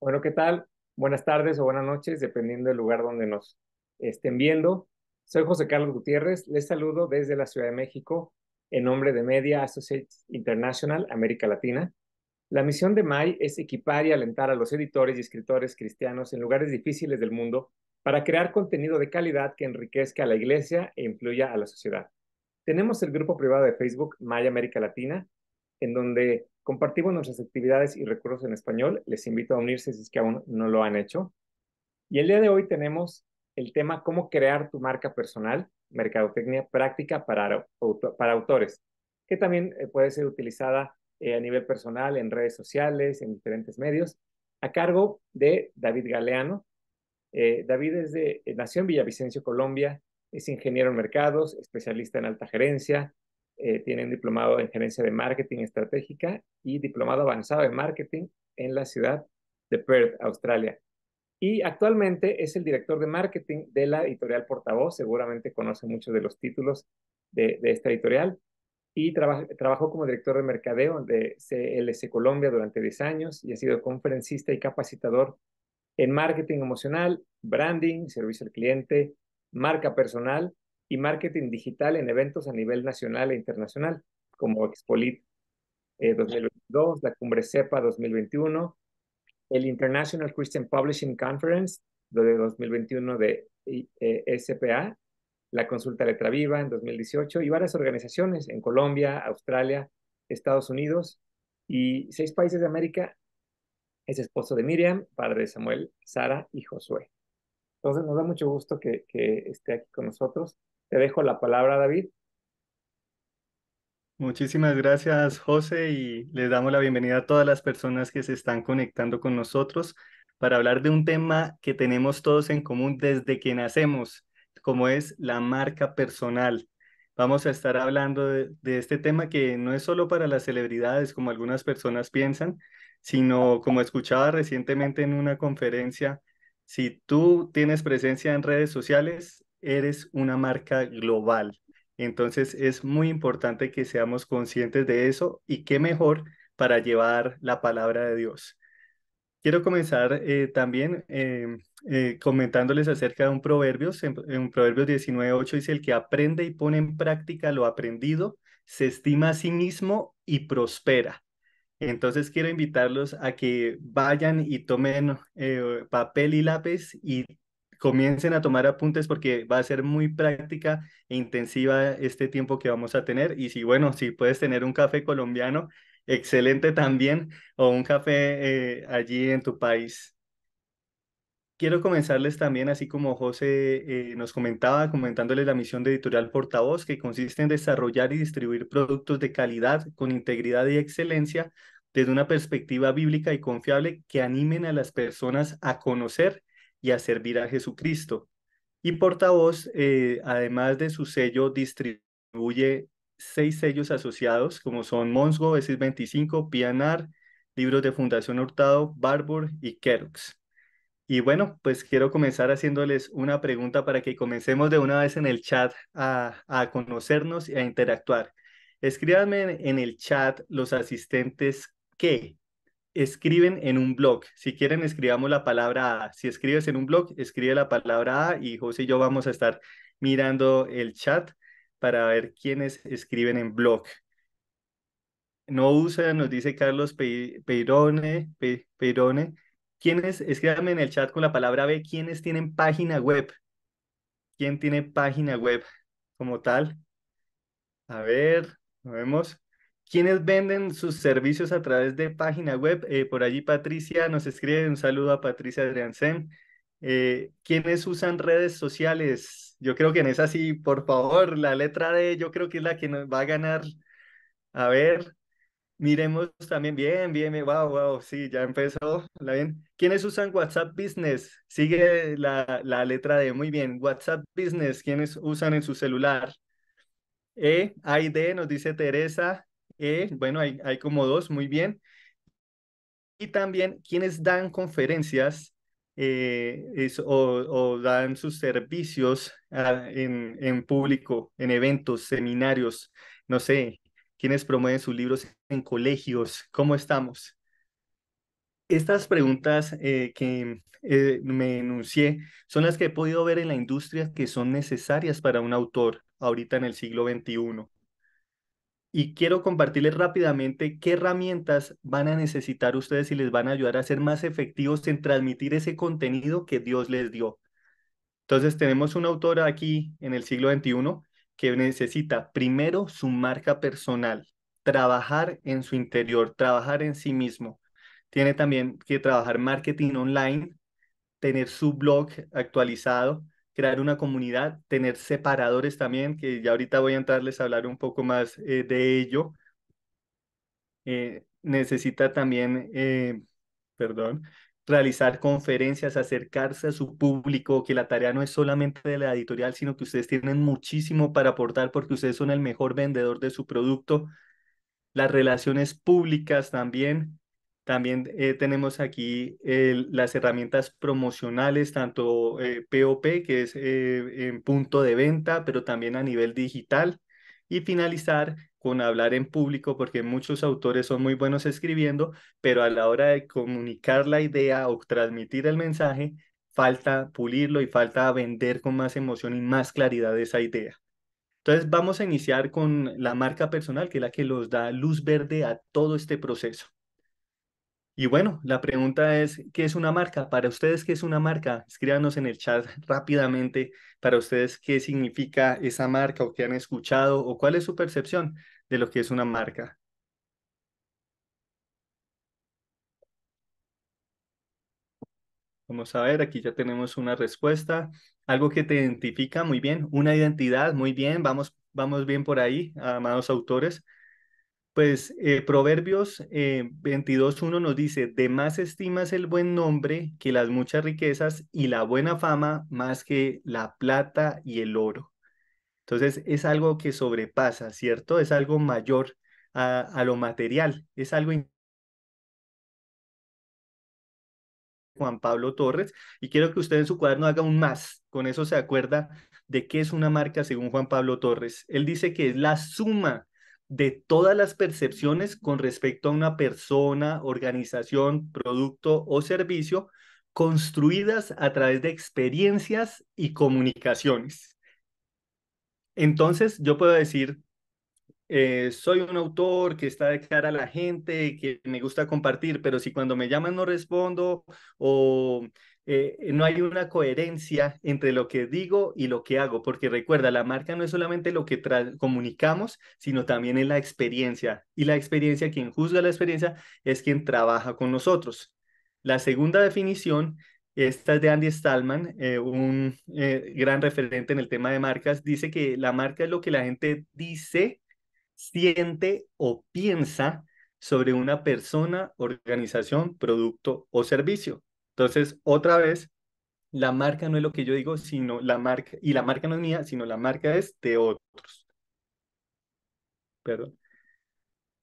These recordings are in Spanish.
Bueno, ¿qué tal? Buenas tardes o buenas noches, dependiendo del lugar donde nos estén viendo. Soy José Carlos Gutiérrez, les saludo desde la Ciudad de México en nombre de Media Associates International América Latina. La misión de MAI es equipar y alentar a los editores y escritores cristianos en lugares difíciles del mundo para crear contenido de calidad que enriquezca a la iglesia e influya a la sociedad. Tenemos el grupo privado de Facebook MAI América Latina, en donde Compartimos nuestras actividades y recursos en español. Les invito a unirse si es que aún no lo han hecho. Y el día de hoy tenemos el tema cómo crear tu marca personal, mercadotecnia práctica para, para autores, que también eh, puede ser utilizada eh, a nivel personal en redes sociales, en diferentes medios, a cargo de David Galeano. Eh, David es de, nació en Villavicencio, Colombia, es ingeniero en mercados, especialista en alta gerencia, eh, Tiene un diplomado en gerencia de marketing estratégica y diplomado avanzado en marketing en la ciudad de Perth, Australia. Y actualmente es el director de marketing de la editorial Portavoz, seguramente conoce muchos de los títulos de, de esta editorial, y trabajó como director de mercadeo de CLC Colombia durante 10 años y ha sido conferencista y capacitador en marketing emocional, branding, servicio al cliente, marca personal y marketing digital en eventos a nivel nacional e internacional, como Expolit 2022, eh, la Cumbre CEPA 2021, el International Christian Publishing Conference de 2021 de eh, eh, SPA, la Consulta Letra Viva en 2018 y varias organizaciones en Colombia, Australia, Estados Unidos y seis países de América. Es esposo de Miriam, padre de Samuel, Sara y Josué. Entonces nos da mucho gusto que esté aquí con nosotros. Te dejo la palabra, David. Muchísimas gracias, José, y les damos la bienvenida a todas las personas que se están conectando con nosotros para hablar de un tema que tenemos todos en común desde que nacemos, como es la marca personal. Vamos a estar hablando de, este tema que no es solo para las celebridades, como algunas personas piensan, sino como escuchaba recientemente en una conferencia, si tú tienes presencia en redes sociales, eres una marca global. Entonces es muy importante que seamos conscientes de eso y qué mejor para llevar la palabra de Dios. Quiero comenzar eh, también em, eh, comentándoles acerca de un proverbio. En, Proverbios 19.8 dice, el que aprende y pone en práctica lo aprendido, se estima a sí mismo y prospera. Entonces quiero invitarlos a que vayan y tomen eh, papel y lápiz y comiencen a tomar apuntes porque va a ser muy práctica e intensiva este tiempo que vamos a tener. Y si, bueno, si puedes tener un café colombiano, excelente también, o un café eh, allí en tu país. Quiero comenzarles también, así como José eh, nos comentaba, comentándoles la misión de Editorial Portavoz, que consiste en desarrollar y distribuir productos de calidad, con integridad y excelencia, desde una perspectiva bíblica y confiable que animen a las personas a conocer y a servir a Jesucristo. Y Portavoz, eh, además de su sello, distribuye seis sellos asociados, como son Monsgo, s 25, Pianar, libros de Fundación Hurtado, Barbour y Kerux. Y bueno, pues quiero comenzar haciéndoles una pregunta para que comencemos de una vez en el chat a, conocernos y a interactuar. Escríbanme en el chat los asistentes que escriben en un blog. Si quieren, escribamos la palabra A. Si escribes en un blog, escribe la palabra A y José y yo vamos a estar mirando el chat para ver quiénes escriben en blog. No usa, nos dice Carlos Peirone, Peirone. ¿Quiénes, escríbanme en el chat con la palabra B, quiénes tienen página web? ¿Quién tiene página web como tal? A ver, nos vemos. ¿Quiénes venden sus servicios a través de página web. Eh, por allí Patricia nos escribe, un saludo a Patricia Adriansen. Eh, quienes usan redes sociales? Yo creo que en esa sí, por favor, la letra D yo creo que es la que nos va a ganar. A ver, miremos también, bien, bien, wow, wow, sí, ya empezó, bien. ¿Quiénes usan WhatsApp Business? Sigue la, la letra D, muy bien. WhatsApp Business, ¿quiénes usan en su celular? E, A y D, nos dice Teresa bueno, hay, como dos, muy bien. Y también quienes dan conferencias eh, o, dan sus servicios ah, en, público, en eventos, seminarios, no sé, quienes promueven sus libros en colegios, cómo estamos. Estas preguntas eh, que eh, me enuncié son las que he podido ver en la industria que son necesarias para un autor ahorita en el siglo XXI y quiero compartirles rápidamente qué herramientas van a necesitar ustedes y les van a ayudar a ser más efectivos en transmitir ese contenido que Dios les dio. Entonces tenemos una autora aquí en el siglo XXI que necesita primero su marca personal, trabajar en su interior, trabajar en sí mismo. Tiene también que trabajar marketing online, tener su blog actualizado, crear una comunidad, tener separadores también, que ya ahorita voy a entrarles a hablar un poco más eh, de ello. Eh, necesita también, eh, perdón, realizar conferencias, acercarse a su público, que la tarea no es solamente de la editorial, sino que ustedes tienen muchísimo para aportar porque ustedes son el mejor vendedor de su producto. Las relaciones públicas también, también eh, tenemos aquí las herramientas promocionales, tanto POP, eh, que es eh, en punto de venta, pero también a nivel digital. Y finalizar con hablar en público, porque muchos autores son muy buenos escribiendo, pero a la hora de comunicar la idea o transmitir el mensaje, falta pulirlo y falta vender con más emoción y más claridad esa idea. Entonces vamos a iniciar con la marca personal, que es la que los da luz verde a todo este proceso. Y bueno, la pregunta es, ¿qué es una marca? Para ustedes, ¿qué es una marca? Escríbanos en el chat rápidamente para ustedes qué significa esa marca o qué han escuchado o cuál es su percepción de lo que es una marca. Vamos a ver, aquí ya tenemos una respuesta. Algo que te identifica muy bien, una identidad, muy bien, vamos, vamos bien por ahí, amados autores. Pues eh, Proverbios eh, 22.1 nos dice, de más estimas el buen nombre que las muchas riquezas y la buena fama más que la plata y el oro. Entonces es algo que sobrepasa, ¿cierto? Es algo mayor a, a lo material, es algo... Juan Pablo Torres, y quiero que usted en su cuaderno haga un más, con eso se acuerda de qué es una marca según Juan Pablo Torres. Él dice que es la suma de todas las percepciones con respecto a una persona, organización, producto o servicio construidas a través de experiencias y comunicaciones. Entonces, yo puedo decir, eh, soy un autor que está de cara a la gente que me gusta compartir, pero si cuando me llaman no respondo o eh, no hay una coherencia entre lo que digo y lo que hago, porque recuerda, la marca no es solamente lo que comunicamos, sino también es la experiencia. Y la experiencia, quien juzga la experiencia es quien trabaja con nosotros. La segunda definición, esta es de Andy Stallman, eh, un gran referente en el tema de marcas, dice que la marca es lo que la gente dice siente o piensa sobre una persona, organización, producto o servicio. Entonces, otra vez, la marca no es lo que yo digo, sino la marca, y la marca no es mía, sino la marca es de otros. Perdón.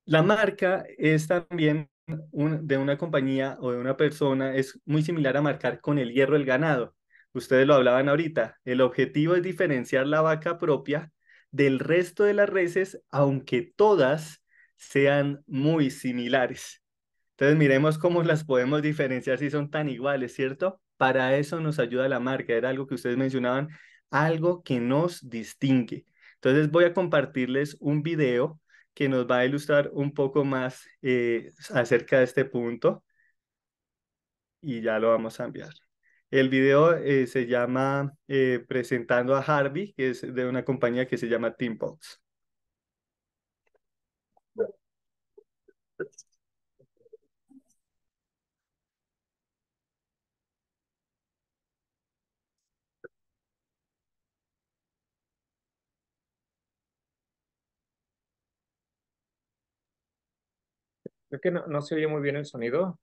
La marca es también de una compañía o de una persona, es muy similar a marcar con el hierro el ganado. Ustedes lo hablaban ahorita. El objetivo es diferenciar la vaca propia del resto de las reses, aunque todas sean muy similares. Entonces miremos cómo las podemos diferenciar si son tan iguales, ¿cierto? Para eso nos ayuda la marca, era algo que ustedes mencionaban, algo que nos distingue. Entonces voy a compartirles un video que nos va a ilustrar un poco más eh, acerca de este punto y ya lo vamos a enviar. El video eh, se llama eh, Presentando a Harvey, que es de una compañía que se llama Teambox. Creo que no se oye muy bien el sonido.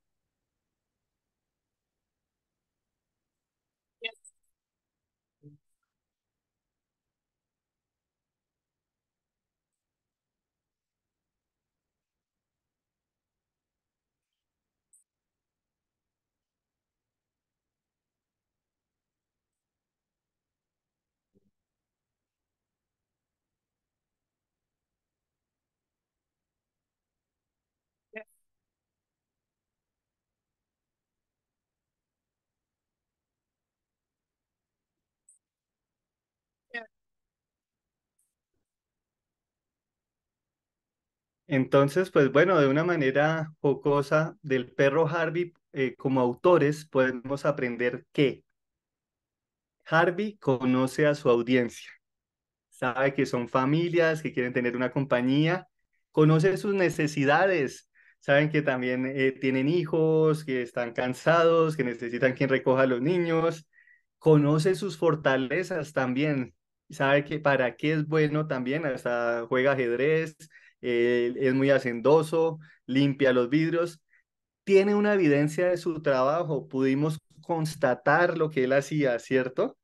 Entonces, pues bueno, de una manera jocosa del perro Harvey, eh, como autores podemos aprender que Harvey conoce a su audiencia, sabe que son familias, que quieren tener una compañía, conoce sus necesidades, saben que también eh, tienen hijos, que están cansados, que necesitan quien recoja a los niños, conoce sus fortalezas también, sabe que para qué es bueno también, hasta juega ajedrez, es muy hacendoso, limpia los vidrios, tiene una evidencia de su trabajo, pudimos constatar lo que él hacía, ¿cierto?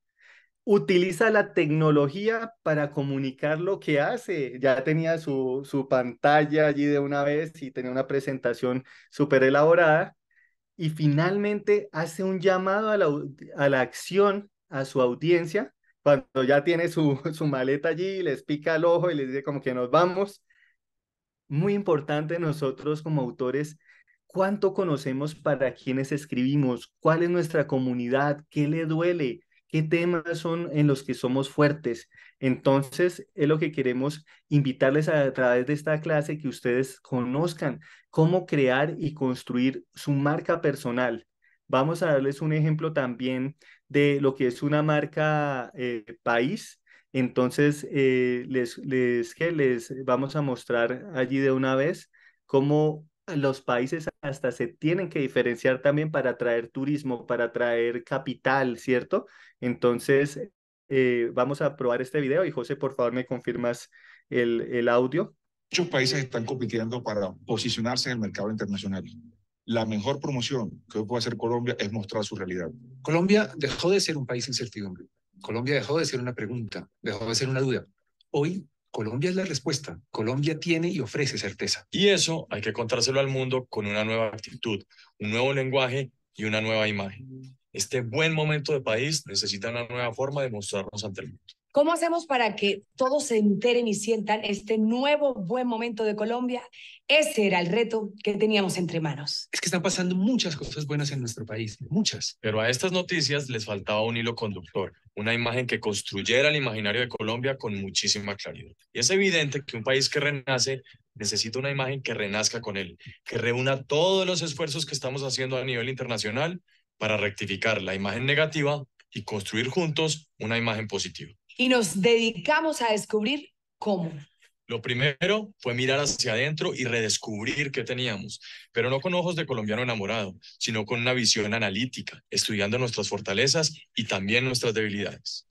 Utiliza la tecnología para comunicar lo que hace. Ya tenía su, su pantalla allí de una vez y tenía una presentación súper elaborada. Y finalmente hace un llamado a la, acción a su audiencia cuando ya tiene su, su maleta allí, les pica el ojo y les dice como que nos vamos, muy importante nosotros como autores cuánto conocemos para quienes escribimos, cuál es nuestra comunidad, qué le duele, qué temas son en los que somos fuertes. Entonces, es lo que queremos invitarles a, través de esta clase que ustedes conozcan cómo crear y construir su marca personal. Vamos a darles un ejemplo también de lo que es una marca eh, país entonces, eh, les, les, ¿qué? les vamos a mostrar allí de una vez cómo los países hasta se tienen que diferenciar también para atraer turismo, para atraer capital, ¿cierto? Entonces, eh, vamos a probar este video y José, por favor, me confirmas el, el audio. Muchos países están compitiendo para posicionarse en el mercado internacional. La mejor promoción que puede hacer Colombia es mostrar su realidad. Colombia dejó de ser un país incertidumbre Colombia dejó de ser una pregunta, dejó de ser una duda. Hoy Colombia es la respuesta. Colombia tiene y ofrece certeza. Y eso hay que contárselo al mundo con una nueva actitud, un nuevo lenguaje y una nueva imagen. Este buen momento de país necesita una nueva forma de mostrarnos ante el mundo. ¿Cómo hacemos para que todos se enteren y sientan este nuevo buen momento de Colombia? Ese era el reto que teníamos entre manos. Es que están pasando muchas cosas buenas en nuestro país, muchas. Pero a estas noticias les faltaba un hilo conductor, una imagen que construyera el imaginario de Colombia con muchísima claridad. Y es evidente que un país que renace necesita una imagen que renazca con él, que reúna todos los esfuerzos que estamos haciendo a nivel internacional para rectificar la imagen negativa y construir juntos una imagen positiva y nos dedicamos a descubrir cómo. Lo primero fue mirar hacia adentro y redescubrir qué teníamos, pero no con ojos de colombiano enamorado, sino con una visión analítica, estudiando nuestras fortalezas y también nuestras debilidades.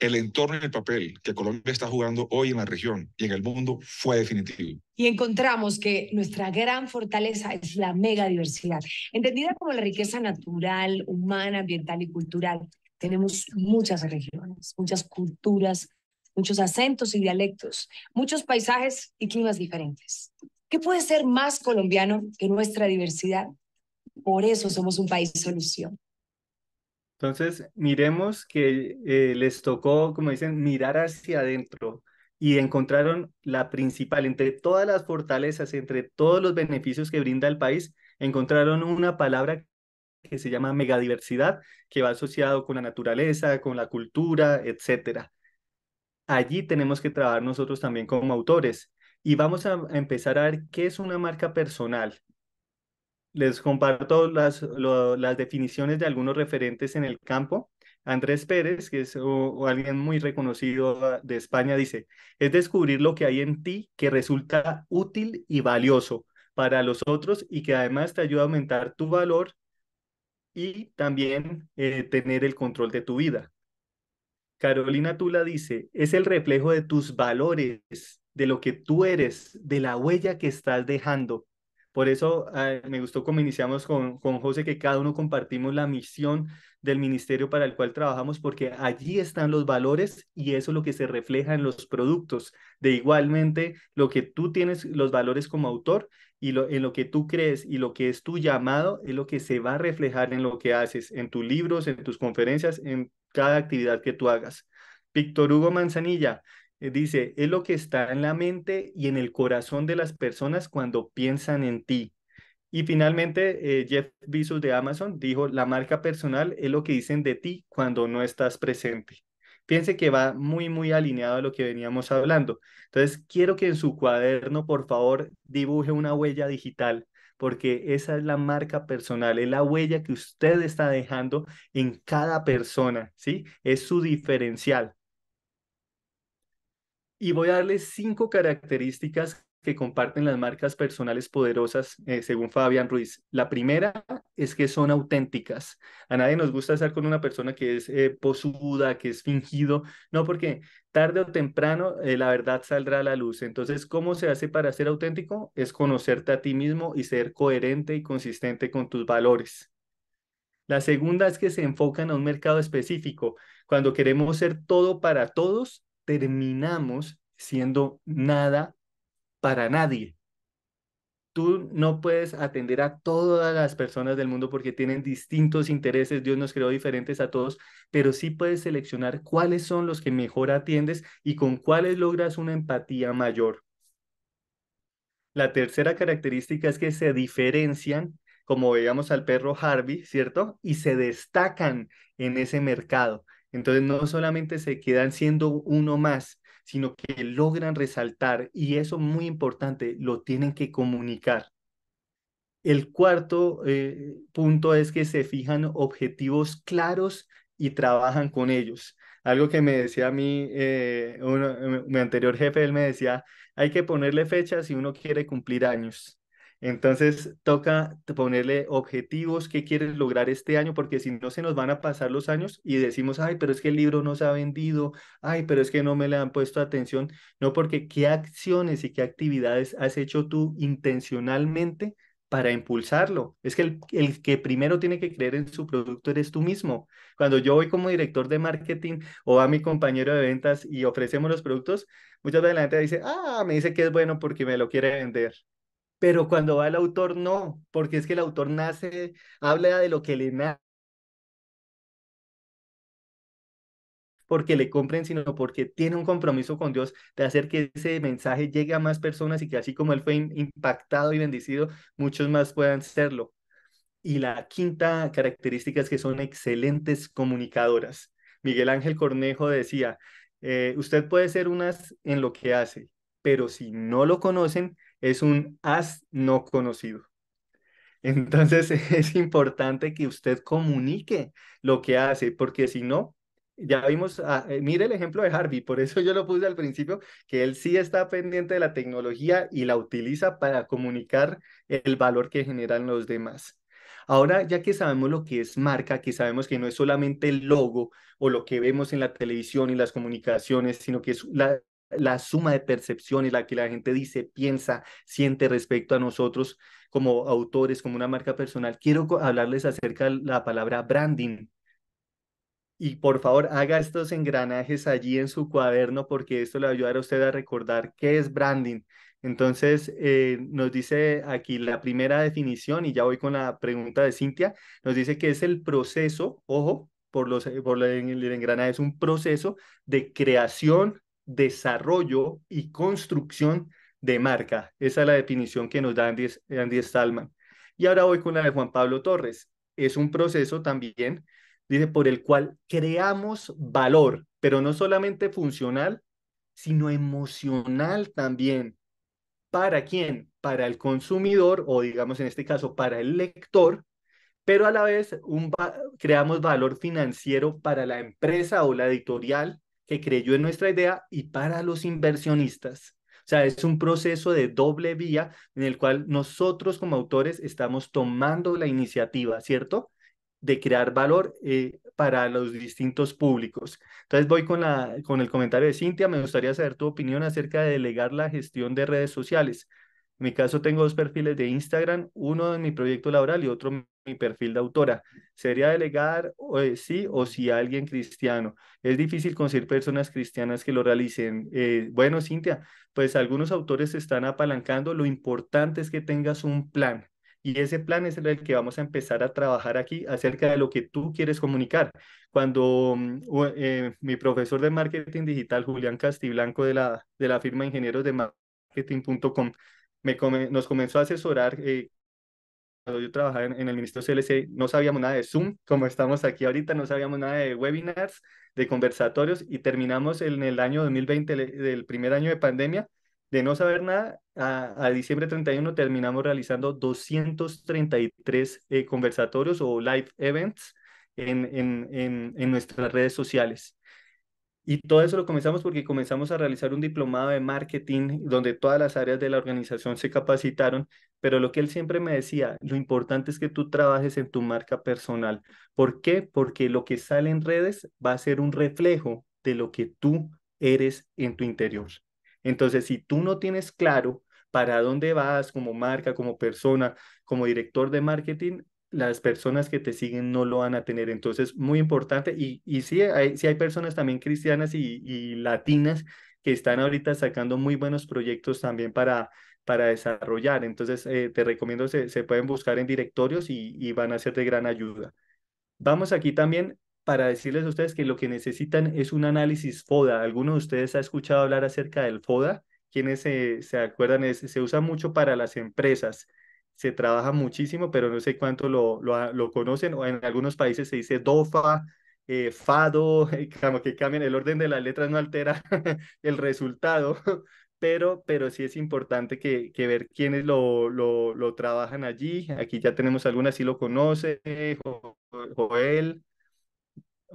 El entorno y el papel que Colombia está jugando hoy en la región y en el mundo fue definitivo. Y encontramos que nuestra gran fortaleza es la megadiversidad, entendida como la riqueza natural, humana, ambiental y cultural, tenemos muchas regiones, muchas culturas, muchos acentos y dialectos, muchos paisajes y climas diferentes. ¿Qué puede ser más colombiano que nuestra diversidad? Por eso somos un país solución. Entonces, miremos que eh, les tocó, como dicen, mirar hacia adentro y encontraron la principal, entre todas las fortalezas, entre todos los beneficios que brinda el país, encontraron una palabra que se llama megadiversidad, que va asociado con la naturaleza, con la cultura, etcétera. Allí tenemos que trabajar nosotros también como autores y vamos a empezar a ver qué es una marca personal. Les comparto las, las definiciones de algunos referentes en el campo. Andrés Pérez, que es alguien muy reconocido ah, de España, dice, es descubrir lo que hay en ti que resulta útil y valioso para los otros y que además te ayuda a aumentar tu valor y también eh, tener el control de tu vida. Carolina Tula dice, es el reflejo de tus valores, de lo que tú eres, de la huella que estás dejando. Por eso ah, me gustó como iniciamos con, con José, que cada uno compartimos la misión del ministerio para el cual trabajamos, porque allí están los valores y eso es lo que se refleja en los productos. De igualmente, lo que tú tienes, los valores como autor, y en lo que tú crees y lo que es tu llamado es lo que se va a reflejar en lo que haces, en tus libros, en tus conferencias, en cada actividad que tú hagas. Víctor Hugo Manzanilla eh, dice, es lo que está en la mente y en el corazón de las personas cuando piensan en ti. Y finalmente, eh, Jeff Bezos de Amazon dijo, la marca personal es lo que dicen de ti cuando no estás presente. Piense que va muy, muy alineado a lo que veníamos hablando. Entonces, quiero que en su cuaderno, por favor, dibuje una huella digital, porque esa es la marca personal, es la huella que usted está dejando en cada persona, ¿sí? Es su diferencial. Y voy a darle cinco características que comparten las marcas personales poderosas, eh, según Fabián Ruiz. La primera es que son auténticas. A nadie nos gusta estar con una persona que es eh, posuda, que es fingido, no, porque tarde o temprano eh, la verdad saldrá a la luz. Entonces, ¿cómo se hace para ser auténtico? Es conocerte a ti mismo y ser coherente y consistente con tus valores. La segunda es que se enfocan a un mercado específico. Cuando queremos ser todo para todos, terminamos siendo nada para nadie. Tú no puedes atender a todas las personas del mundo porque tienen distintos intereses, Dios nos creó diferentes a todos, pero sí puedes seleccionar cuáles son los que mejor atiendes y con cuáles logras una empatía mayor. La tercera característica es que se diferencian, como veíamos al perro Harvey, ¿cierto? Y se destacan en ese mercado. Entonces no solamente se quedan siendo uno más, sino que logran resaltar y eso muy importante, lo tienen que comunicar. El cuarto eh, punto es que se fijan objetivos claros y trabajan con ellos. Algo que me decía a mí, eh, eh, mi anterior jefe, él me decía, hay que ponerle fechas si uno quiere cumplir años. Entonces, toca ponerle objetivos qué quieres lograr este año, porque si no se nos van a pasar los años y decimos, ay, pero es que el libro no se ha vendido, ay, pero es que no me le han puesto atención. No, porque qué acciones y qué actividades has hecho tú intencionalmente para impulsarlo. Es que el, el, que primero tiene que creer en su producto eres tú mismo. Cuando yo voy como director de marketing o a mi compañero de ventas y ofrecemos los productos, muchas veces la gente dice, ah, me dice que es bueno porque me lo quiere vender pero cuando va el autor no, porque es que el autor nace, habla de lo que le nace. porque le compren, sino porque tiene un compromiso con Dios de hacer que ese mensaje llegue a más personas y que así como él fue impactado y bendecido, muchos más puedan serlo. Y la quinta característica es que son excelentes comunicadoras. Miguel Ángel Cornejo decía, eh, usted puede ser unas en lo que hace, pero si no lo conocen, es un as no conocido. Entonces es importante que usted comunique lo que hace, porque si no, ya vimos, ah, eh, mire el ejemplo de Harvey, por eso yo lo puse al principio, que él sí está pendiente de la tecnología y la utiliza para comunicar el valor que generan los demás. Ahora, ya que sabemos lo que es marca, que sabemos que no es solamente el logo o lo que vemos en la televisión y las comunicaciones, sino que es la, la suma de percepción y la que la gente dice, piensa, siente respecto a nosotros como autores, como una marca personal, quiero hablarles acerca de la palabra branding. Y por favor, haga estos engranajes allí en su cuaderno porque esto le ayudará a usted a recordar qué es branding. Entonces, eh, nos dice aquí la primera definición, y ya voy con la pregunta de Cintia, nos dice que es el proceso, ojo, por, los, por el engranaje es un proceso de creación, desarrollo y construcción de marca. Esa es la definición que nos da Andy, Andy Stallman. Y ahora voy con la de Juan Pablo Torres. Es un proceso también, dice, por el cual creamos valor, pero no solamente funcional, sino emocional también. ¿Para quién? Para el consumidor o digamos en este caso para el lector, pero a la vez creamos valor financiero para la empresa o la editorial que creyó en nuestra idea y para los inversionistas. O sea, es un proceso de doble vía en el cual nosotros como autores estamos tomando la iniciativa, ¿cierto? De crear valor eh, para los distintos públicos. Entonces voy con, la, con el comentario de Cintia. Me gustaría saber tu opinión acerca de delegar la gestión de redes sociales. En mi caso tengo dos perfiles de Instagram, uno en mi proyecto laboral y otro mi perfil de autora. Sería delegar eh, sí o sí a alguien cristiano. Es difícil conseguir personas cristianas que lo realicen. Eh, bueno, Cintia, pues algunos autores se están apalancando. Lo importante es que tengas un plan. Y ese plan es el que vamos a empezar a trabajar aquí acerca de lo que tú quieres comunicar. Cuando mm, eh, mi profesor de marketing digital, Julián Castiblanco, de la, de la firma ingenieros de marketing.com, nos comenzó a asesorar yo trabajaba en, el Ministerio CLC, no sabíamos nada de Zoom, como estamos aquí ahorita, no sabíamos nada de webinars, de conversatorios, y terminamos en el año 2020, del primer año de pandemia, de no saber nada, a, diciembre 31 terminamos realizando 233 eh, conversatorios o live events en, en, en, en nuestras redes sociales. Y todo eso lo comenzamos porque comenzamos a realizar un diplomado de marketing donde todas las áreas de la organización se capacitaron, pero lo que él siempre me decía, lo importante es que tú trabajes en tu marca personal. ¿Por qué? Porque lo que sale en redes va a ser un reflejo de lo que tú eres en tu interior. Entonces, si tú no tienes claro para dónde vas como marca, como persona, como director de marketing, las personas que te siguen no lo van a tener. Entonces, muy importante, y, y sí, hay, sí hay personas también cristianas y, latinas que están ahorita sacando muy buenos proyectos también para, para desarrollar. Entonces, eh, te recomiendo, se, se, pueden buscar en directorios y, y van a ser de gran ayuda. Vamos aquí también para decirles a ustedes que lo que necesitan es un análisis FODA. ¿Alguno de ustedes ha escuchado hablar acerca del FODA? quiénes se, se acuerdan, es, se usa mucho para las empresas se trabaja muchísimo, pero no sé cuánto lo, lo, conocen, o en algunos países se dice dofa, eh, fado, como que cambian el orden de las letras, no altera el resultado, pero, pero sí es importante que, que ver quiénes lo, lo, lo, trabajan allí. Aquí ya tenemos algunas, si lo conoce, eh, Joel.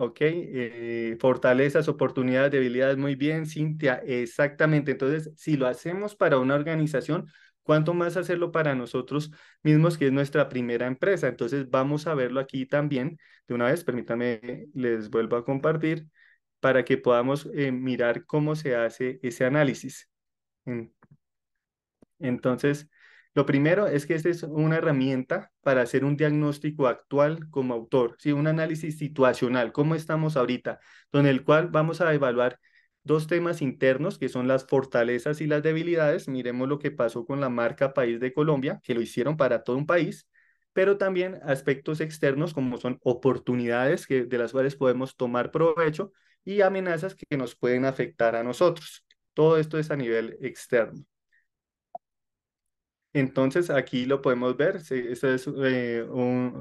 Ok, eh, fortalezas, oportunidades, debilidades, muy bien, Cintia, exactamente. Entonces, si lo hacemos para una organización, cuánto más hacerlo para nosotros mismos, que es nuestra primera empresa. Entonces vamos a verlo aquí también. De una vez, Permítame les vuelvo a compartir para que podamos eh, mirar cómo se hace ese análisis. Entonces, lo primero es que esta es una herramienta para hacer un diagnóstico actual como autor, ¿sí? un análisis situacional, cómo estamos ahorita, con el cual vamos a evaluar dos temas internos que son las fortalezas y las debilidades. Miremos lo que pasó con la marca País de Colombia, que lo hicieron para todo un país, pero también aspectos externos como son oportunidades que, de las cuales podemos tomar provecho y amenazas que nos pueden afectar a nosotros. Todo esto es a nivel externo. Entonces, aquí lo podemos ver. es, eh,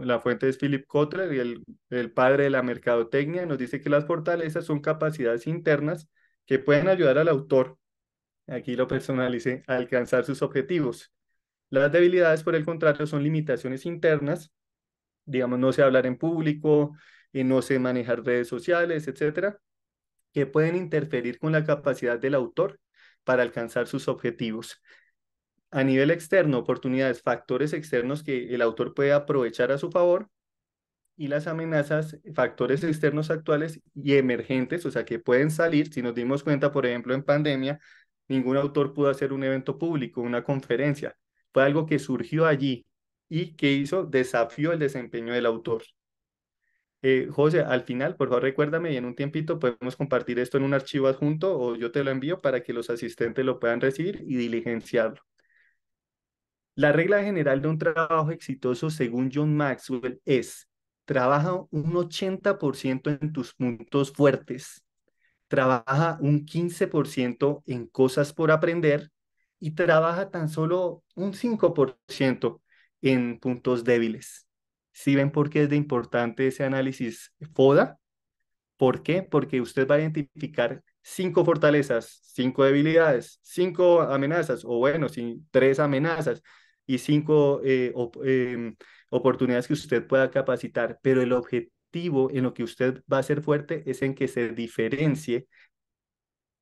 la fuente es Philip Kotler, el, el padre de la mercadotecnia. Nos dice que las fortalezas son capacidades internas que pueden ayudar al autor, aquí lo personalice, a alcanzar sus objetivos. Las debilidades, por el contrario, son limitaciones internas, digamos, no sé hablar en público, eh, no sé manejar redes sociales, etcétera, que pueden interferir con la capacidad del autor para alcanzar sus objetivos. A nivel externo, oportunidades, factores externos que el autor puede aprovechar a su favor y las amenazas, factores externos actuales y emergentes, o sea, que pueden salir. Si nos dimos cuenta, por ejemplo, en pandemia, ningún autor pudo hacer un evento público, una conferencia. Fue algo que surgió allí y que hizo, desafió el desempeño del autor. Eh, José, al final, por favor, recuérdame y en un tiempito podemos compartir esto en un archivo adjunto o yo te lo envío para que los asistentes lo puedan recibir y diligenciarlo. La regla general de un trabajo exitoso, según John Maxwell, es trabaja un 80% en tus puntos fuertes, trabaja un 15% en cosas por aprender y trabaja tan solo un 5% en puntos débiles. ¿Sí ven por qué es de importante ese análisis FODA? ¿Por qué? Porque usted va a identificar cinco fortalezas, cinco debilidades, cinco amenazas, o bueno, tres amenazas y cinco eh, em, oportunidades que usted pueda capacitar, pero el objetivo en lo que usted va a ser fuerte es en que se diferencie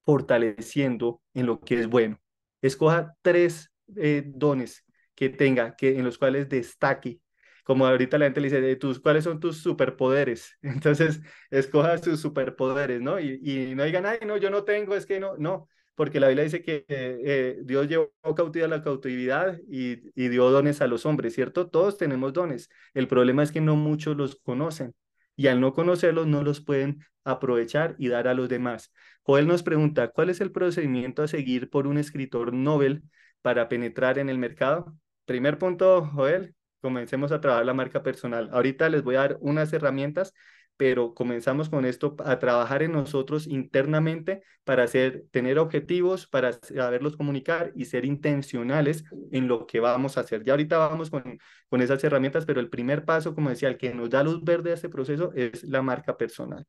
fortaleciendo en lo que es bueno. Escoja tres eh, dones que tenga, que, en los cuales destaque. Como ahorita la gente le dice, eh, ¿tus, ¿cuáles son tus superpoderes? Entonces, escoja sus superpoderes, ¿no? Y, y no digan, ay, no, yo no tengo, es que no, no porque la Biblia dice que eh, eh, Dios llevó cautiva la cautividad y, y dio dones a los hombres, ¿cierto? Todos tenemos dones. El problema es que no muchos los conocen y al no conocerlos no los pueden aprovechar y dar a los demás. Joel nos pregunta, ¿cuál es el procedimiento a seguir por un escritor Nobel para penetrar en el mercado? Primer punto, Joel, comencemos a trabajar la marca personal. Ahorita les voy a dar unas herramientas pero comenzamos con esto a trabajar en nosotros internamente para hacer, tener objetivos, para saberlos comunicar y ser intencionales en lo que vamos a hacer. Ya ahorita vamos con, con esas herramientas, pero el primer paso, como decía, el que nos da luz verde a ese proceso es la marca personal.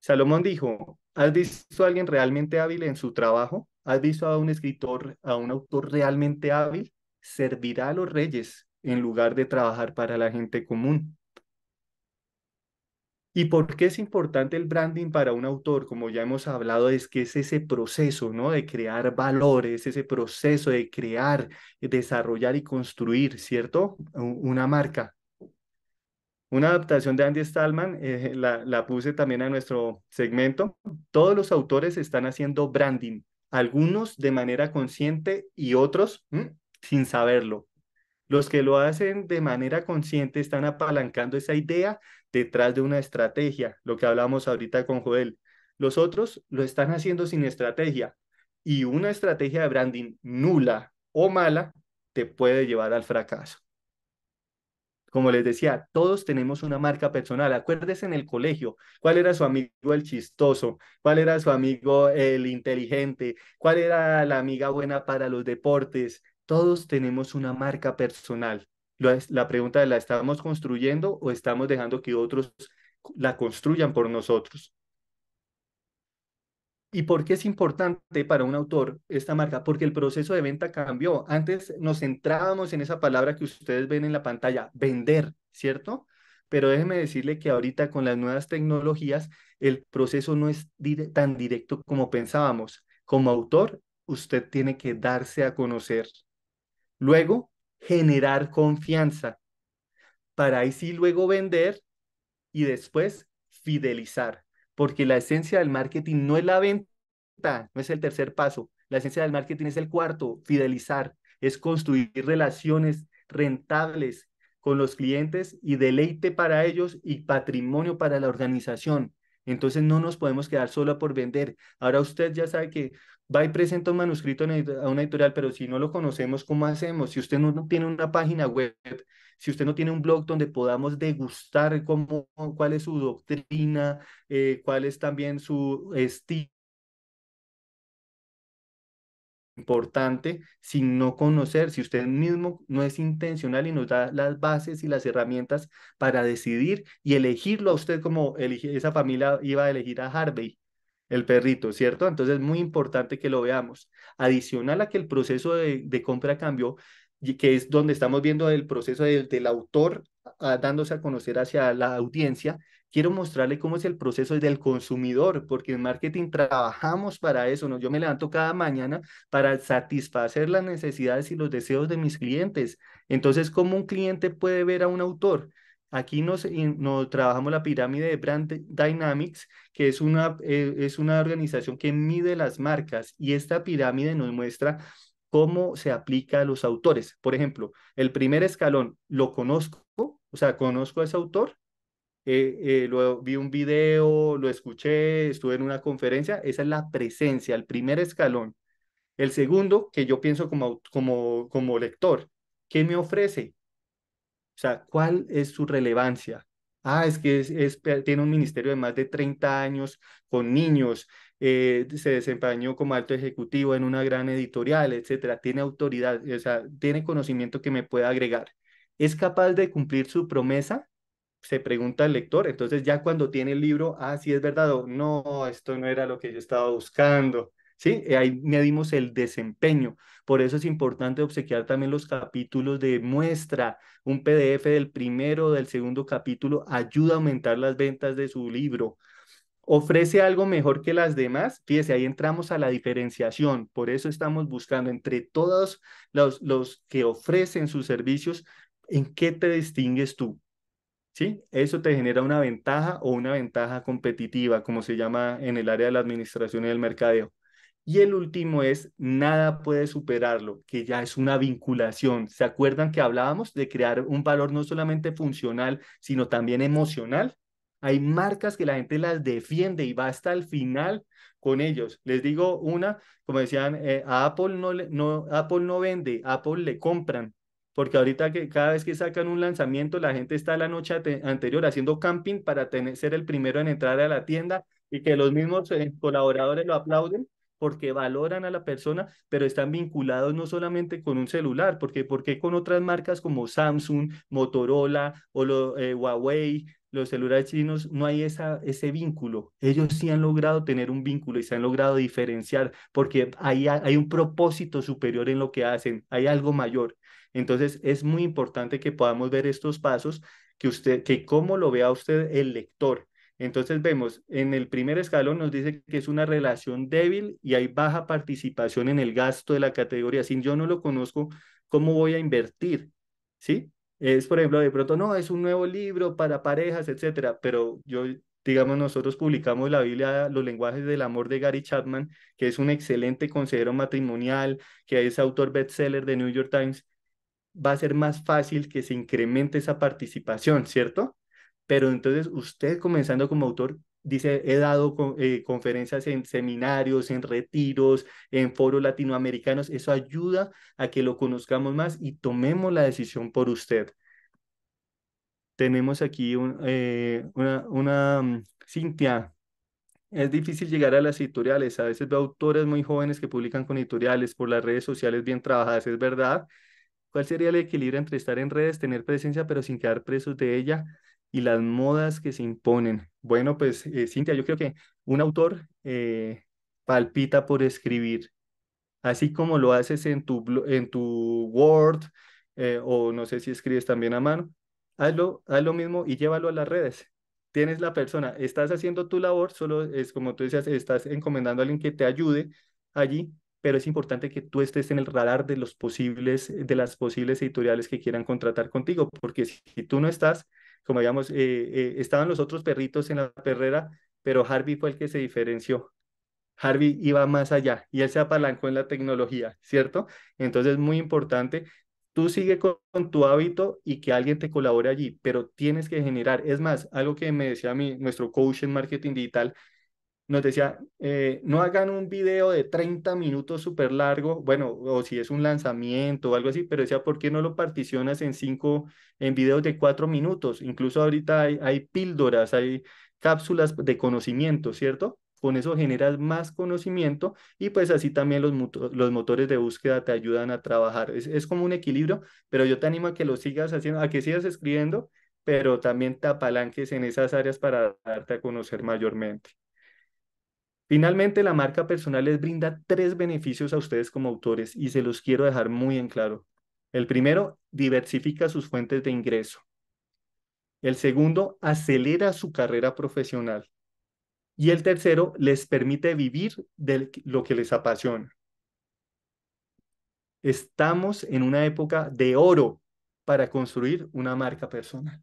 Salomón dijo, ¿has visto a alguien realmente hábil en su trabajo? ¿Has visto a un escritor, a un autor realmente hábil? Servirá a los reyes en lugar de trabajar para la gente común. ¿Y por qué es importante el branding para un autor? Como ya hemos hablado, es que es ese proceso, ¿no? De crear valores, ese proceso de crear, eh, desarrollar y construir, ¿cierto? Una marca. Una adaptación de Andy Stallman, eh, la, puse también a nuestro segmento. Todos los autores están haciendo branding, algunos de manera consciente y otros sin saberlo. Los que lo hacen de manera consciente están apalancando esa idea detrás de una estrategia, lo que hablamos ahorita con Joel. Los otros lo están haciendo sin estrategia y una estrategia de branding nula o mala te puede llevar al fracaso. Como les decía, todos tenemos una marca personal. Acuérdese en el colegio, cuál era su amigo el chistoso, cuál era su amigo el inteligente, cuál era la amiga buena para los deportes. Todos tenemos una marca personal la pregunta de la estamos construyendo o estamos dejando que otros la construyan por nosotros. ¿Y por qué es importante para un autor esta marca? Porque el proceso de venta cambió. Antes nos centrábamos en esa palabra que ustedes ven en la pantalla, vender, ¿cierto? Pero déjeme decirle que ahorita con las nuevas tecnologías, el proceso no es tan directo como pensábamos. Como autor, usted tiene que darse a conocer. Luego, generar confianza para ahí sí luego vender y después fidelizar, porque la esencia del marketing no es la venta, no es el tercer paso, la esencia del marketing es el cuarto, fidelizar, es construir relaciones rentables con los clientes y deleite para ellos y patrimonio para la organización. Entonces no nos podemos quedar solo por vender. Ahora usted ya sabe que va y presenta un manuscrito a una editorial, pero si no lo conocemos, ¿cómo hacemos? Si usted no tiene una página web, si usted no tiene un blog donde podamos degustar cómo, cuál es su doctrina, eh, cuál es también su estilo, importante sin no conocer, si usted mismo no es intencional y nos da las bases y las herramientas para decidir y elegirlo a usted como esa familia iba a elegir a Harvey, el perrito, ¿cierto? Entonces es muy importante que lo veamos. Adicional a que el proceso de, compra compra cambió, que es donde estamos viendo el proceso del, autor dándose a conocer hacia la audiencia, quiero mostrarle cómo es el proceso del consumidor, porque en marketing trabajamos para eso, ¿no? Yo me levanto cada mañana para satisfacer las necesidades y los deseos de mis clientes. Entonces, ¿cómo un cliente puede ver a un autor? Aquí nos, nos trabajamos la pirámide de Brand Dynamics, que es una, eh, es una organización que mide las marcas y esta pirámide nos muestra cómo se aplica a los autores. Por ejemplo, el primer escalón, ¿lo conozco? O sea, ¿conozco a ese autor? Eh, eh, lo, vi un video, lo escuché, estuve en una conferencia, esa es la presencia, el primer escalón. El segundo, que yo pienso como, como, como lector, ¿qué me ofrece? O sea, ¿cuál es su relevancia? Ah, es que eh, tiene un ministerio de más de 30 años con niños, se desempeñó como alto ejecutivo en una gran editorial, etcétera. Tiene autoridad, o sea, tiene conocimiento que me pueda agregar. ¿Es capaz de cumplir su promesa? se pregunta el lector. Entonces ya cuando tiene el libro, ah, sí es verdad o no, esto no era lo que yo estaba buscando. ¿sí? Eh, ahí medimos el desempeño. Por eso es importante obsequiar también los capítulos de muestra. Un PDF del primero, o del segundo capítulo ayuda a aumentar las ventas de su libro. Ofrece algo mejor que las demás. Fíjese, ahí entramos a la diferenciación. Por eso estamos buscando entre todos los, los que ofrecen sus servicios, ¿en qué te distingues tú? ¿sí? Eso te genera una ventaja o una ventaja competitiva, como se llama en el área de la administración y del mercadeo. Y el último es, nada puede superarlo, que ya es una vinculación. ¿Se acuerdan que hablábamos de crear un valor no solamente funcional, sino también emocional? Hay marcas que la gente las defiende y va hasta el final con ellos. Les digo una, como decían, eh, Apple no, le, no, Apple no vende, Apple le compran porque ahorita que cada vez que sacan un lanzamiento, la gente está la noche anterior haciendo camping para ser el primero en entrar a la tienda y que los mismos eh, colaboradores lo aplauden porque valoran a la persona, pero están vinculados no solamente con un celular, porque qué con otras marcas como Samsung, Motorola o lo, eh, Huawei, los celulares chinos, no hay esa, ese vínculo. Ellos sí han logrado tener un vínculo y se han logrado diferenciar, porque hay, hay un propósito superior en lo que hacen, hay algo mayor. Entonces, es muy importante que podamos ver estos pasos, que usted, que cómo lo vea usted el lector. Entonces vemos, en el primer escalón nos dice que es una relación débil y hay baja participación en el gasto de la categoría. Si yo no lo conozco, ¿cómo voy a invertir? ¿Sí? Es, por ejemplo, de pronto, no, es un nuevo libro para parejas, etcétera, pero yo, digamos, nosotros publicamos la Biblia, Los lenguajes del amor de Gary Chapman, que es un excelente consejero matrimonial, que es autor bestseller de New York Times, va a ser más fácil que se incremente esa participación, ¿cierto? Pero entonces usted comenzando como autor dice, he dado eh, conferencias en seminarios, en retiros, en foros latinoamericanos, eso ayuda a que lo conozcamos más y tomemos la decisión por usted. Tenemos aquí un, eh, una, una mm, Cintia, es difícil llegar a las editoriales. A veces veo autores muy jóvenes que publican con editoriales por las redes sociales bien trabajadas, es verdad, ¿Cuál sería el equilibrio entre estar en redes, tener presencia, pero sin quedar presos de ella y las modas que se imponen? Bueno, pues eh, Cintia, yo creo que un autor eh, palpita por escribir, así como lo haces en tu, Word eh, o no sé si escribes también a mano, hazlo, haz lo mismo y llévalo a las redes. Tienes la persona, estás haciendo tu labor, solo es como tú decías, estás encomendando a alguien que te ayude allí, pero es importante que tú estés en el radar de, los posibles, de las posibles editoriales que quieran contratar contigo, porque si, tú no estás, como digamos, eh, eh, estaban los otros perritos en la perrera, pero Harvey fue el que se diferenció. Harvey iba más allá y él se apalancó en la tecnología, ¿cierto? Entonces es muy importante. Tú sigue con, tu hábito y que alguien te colabore allí, pero tienes que generar. Es más, algo que me decía mi, nuestro coach en marketing digital nos decía, eh, no hagan un video de 30 minutos súper largo, bueno, o si es un lanzamiento o algo así, pero decía, ¿por qué no lo particionas en cinco, en videos de cuatro minutos? Incluso ahorita hay, píldoras, hay cápsulas de conocimiento, ¿cierto? Con eso generas más conocimiento y pues así también los, los motores de búsqueda te ayudan a trabajar. Es, es como un equilibrio, pero yo te animo a que lo sigas haciendo, a que sigas escribiendo, pero también te apalanques en esas áreas para darte a conocer mayormente. Finalmente, la marca personal les brinda tres beneficios a ustedes como autores y se los quiero dejar muy en claro. El primero, diversifica sus fuentes de ingreso. El segundo, acelera su carrera profesional. Y el tercero, les permite vivir de lo que les apasiona. Estamos en una época de oro para construir una marca personal.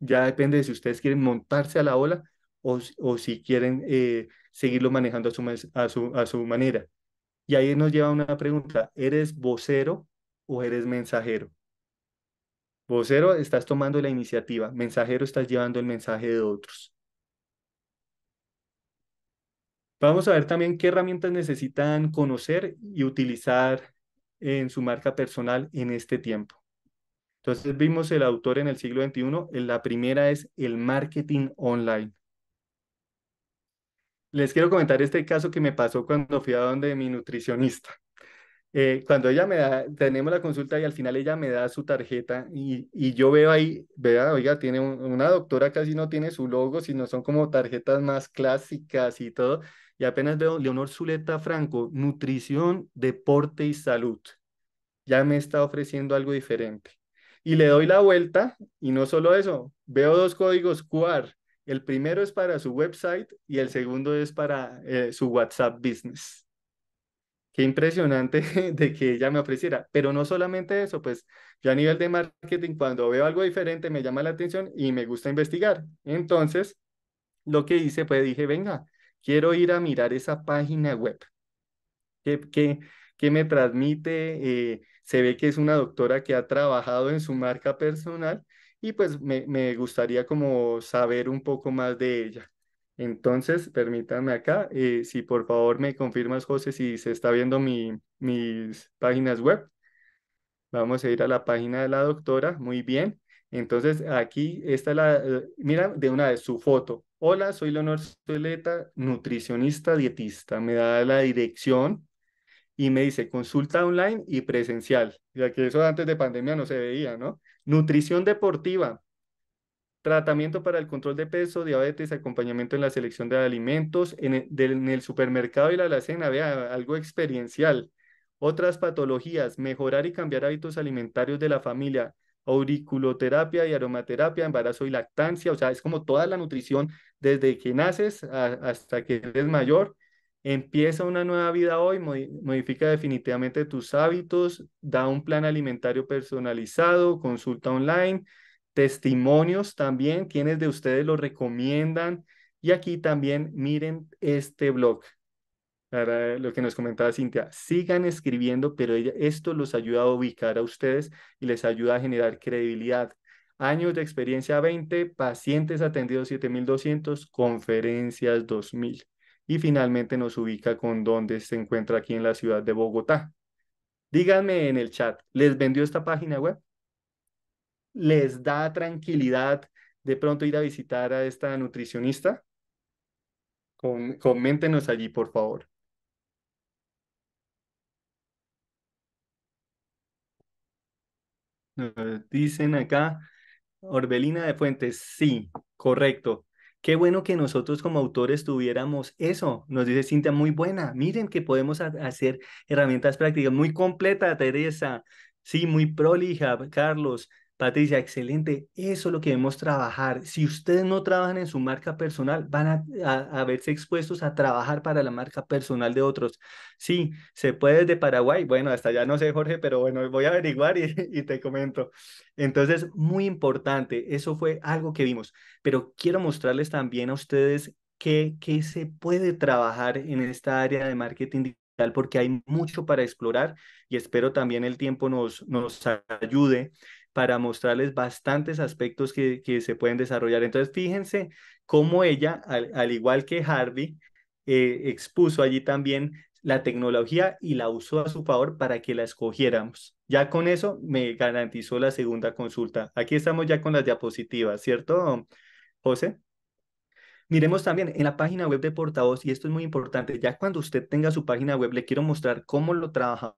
Ya depende de si ustedes quieren montarse a la ola o, si quieren eh, seguirlo manejando a su, a su, manera. Y ahí nos lleva una pregunta, ¿eres vocero o eres mensajero? Vocero, estás tomando la iniciativa, mensajero, estás llevando el mensaje de otros. Vamos a ver también qué herramientas necesitan conocer y utilizar en su marca personal en este tiempo. Entonces vimos el autor en el siglo XXI, la primera es el marketing online. Les quiero comentar este caso que me pasó cuando fui a donde mi nutricionista. Eh, cuando ella me da, tenemos la consulta y al final ella me da su tarjeta y, yo veo ahí, vea, oiga, tiene una doctora casi no tiene su logo, sino son como tarjetas más clásicas y todo. Y apenas veo Leonor Zuleta Franco, nutrición, deporte y salud. Ya me está ofreciendo algo diferente. Y le doy la vuelta y no solo eso, veo dos códigos QR el primero es para su website y el segundo es para eh, su WhatsApp Business. Qué impresionante de que ella me ofreciera. Pero no solamente eso, pues yo a nivel de marketing, cuando veo algo diferente, me llama la atención y me gusta investigar. Entonces, lo que hice, pues dije, venga, quiero ir a mirar esa página web. ¿Qué, me transmite? Eh, se ve que es una doctora que ha trabajado en su marca personal y pues me, gustaría como saber un poco más de ella. Entonces, permítanme acá, eh, si por favor me confirmas, José, si se está viendo mis páginas web. Vamos a ir a la página de la doctora, muy bien. Entonces, aquí está la, eh, mira de una de su foto. Hola, soy Leonor Soleta, nutricionista dietista. Me da la dirección y me dice consulta online y presencial, ya que eso antes de pandemia no se veía, ¿no? Nutrición deportiva, tratamiento para el control de peso, diabetes, acompañamiento en la selección de alimentos, en el, supermercado y la alacena, vea, algo experiencial. Otras patologías, mejorar y cambiar hábitos alimentarios de la familia, auriculoterapia y aromaterapia, embarazo y lactancia, o sea, es como toda la nutrición desde que naces hasta que eres mayor Empieza una nueva vida hoy, modifica definitivamente tus hábitos, da un plan alimentario personalizado, consulta online, testimonios también, quienes de ustedes lo recomiendan. Y aquí también miren este blog, para lo que nos comentaba Cintia. Sigan escribiendo, pero esto los ayuda a ubicar a ustedes y les ayuda a generar credibilidad. Años de experiencia 20, pacientes atendidos 7.200, conferencias 2.000 y finalmente nos ubica con dónde se encuentra aquí en la ciudad de Bogotá. Díganme en el chat, ¿les vendió esta página web? ¿Les da tranquilidad de pronto ir a visitar a esta nutricionista? coméntenos allí, por favor. dicen acá, Orbelina de Fuentes, sí, correcto. Qué bueno que nosotros como autores tuviéramos eso. Nos dice Cintia, muy buena. Miren que podemos hacer herramientas prácticas. Muy completa, Teresa. Sí, muy prolija, Carlos. Patricia, excelente. Eso es lo que debemos trabajar. Si ustedes no trabajan en su marca personal, van a, verse expuestos a trabajar para la marca personal de otros. Sí, se puede desde Paraguay. Bueno, hasta allá no sé, Jorge, pero bueno, voy a averiguar y, y te comento. Entonces, muy importante. Eso fue algo que vimos. Pero quiero mostrarles también a ustedes qué, se puede trabajar en esta área de marketing digital porque hay mucho para explorar y espero también el tiempo nos, nos ayude para mostrarles bastantes aspectos que, se pueden desarrollar. Entonces, fíjense cómo ella, al, igual que Harvey, eh, expuso allí también la tecnología y la usó a su favor para que la escogiéramos. Ya con eso me garantizó la segunda consulta. Aquí estamos ya con las diapositivas, ¿cierto, José? Miremos también en la página web de Portavoz, y esto es muy importante, ya cuando usted tenga su página web, le quiero mostrar cómo lo trabajamos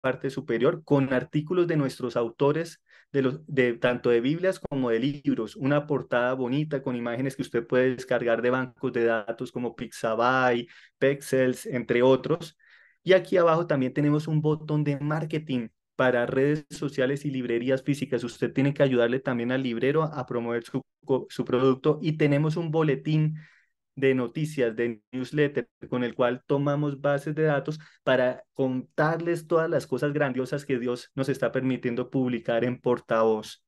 parte superior con artículos de nuestros autores, de los, de, tanto de Biblias como de libros, una portada bonita con imágenes que usted puede descargar de bancos de datos como Pixabay, Pexels, entre otros. Y aquí abajo también tenemos un botón de marketing para redes sociales y librerías físicas. Usted tiene que ayudarle también al librero a promover su, su producto y tenemos un boletín de noticias, de newsletter, con el cual tomamos bases de datos para contarles todas las cosas grandiosas que Dios nos está permitiendo publicar en portavoz.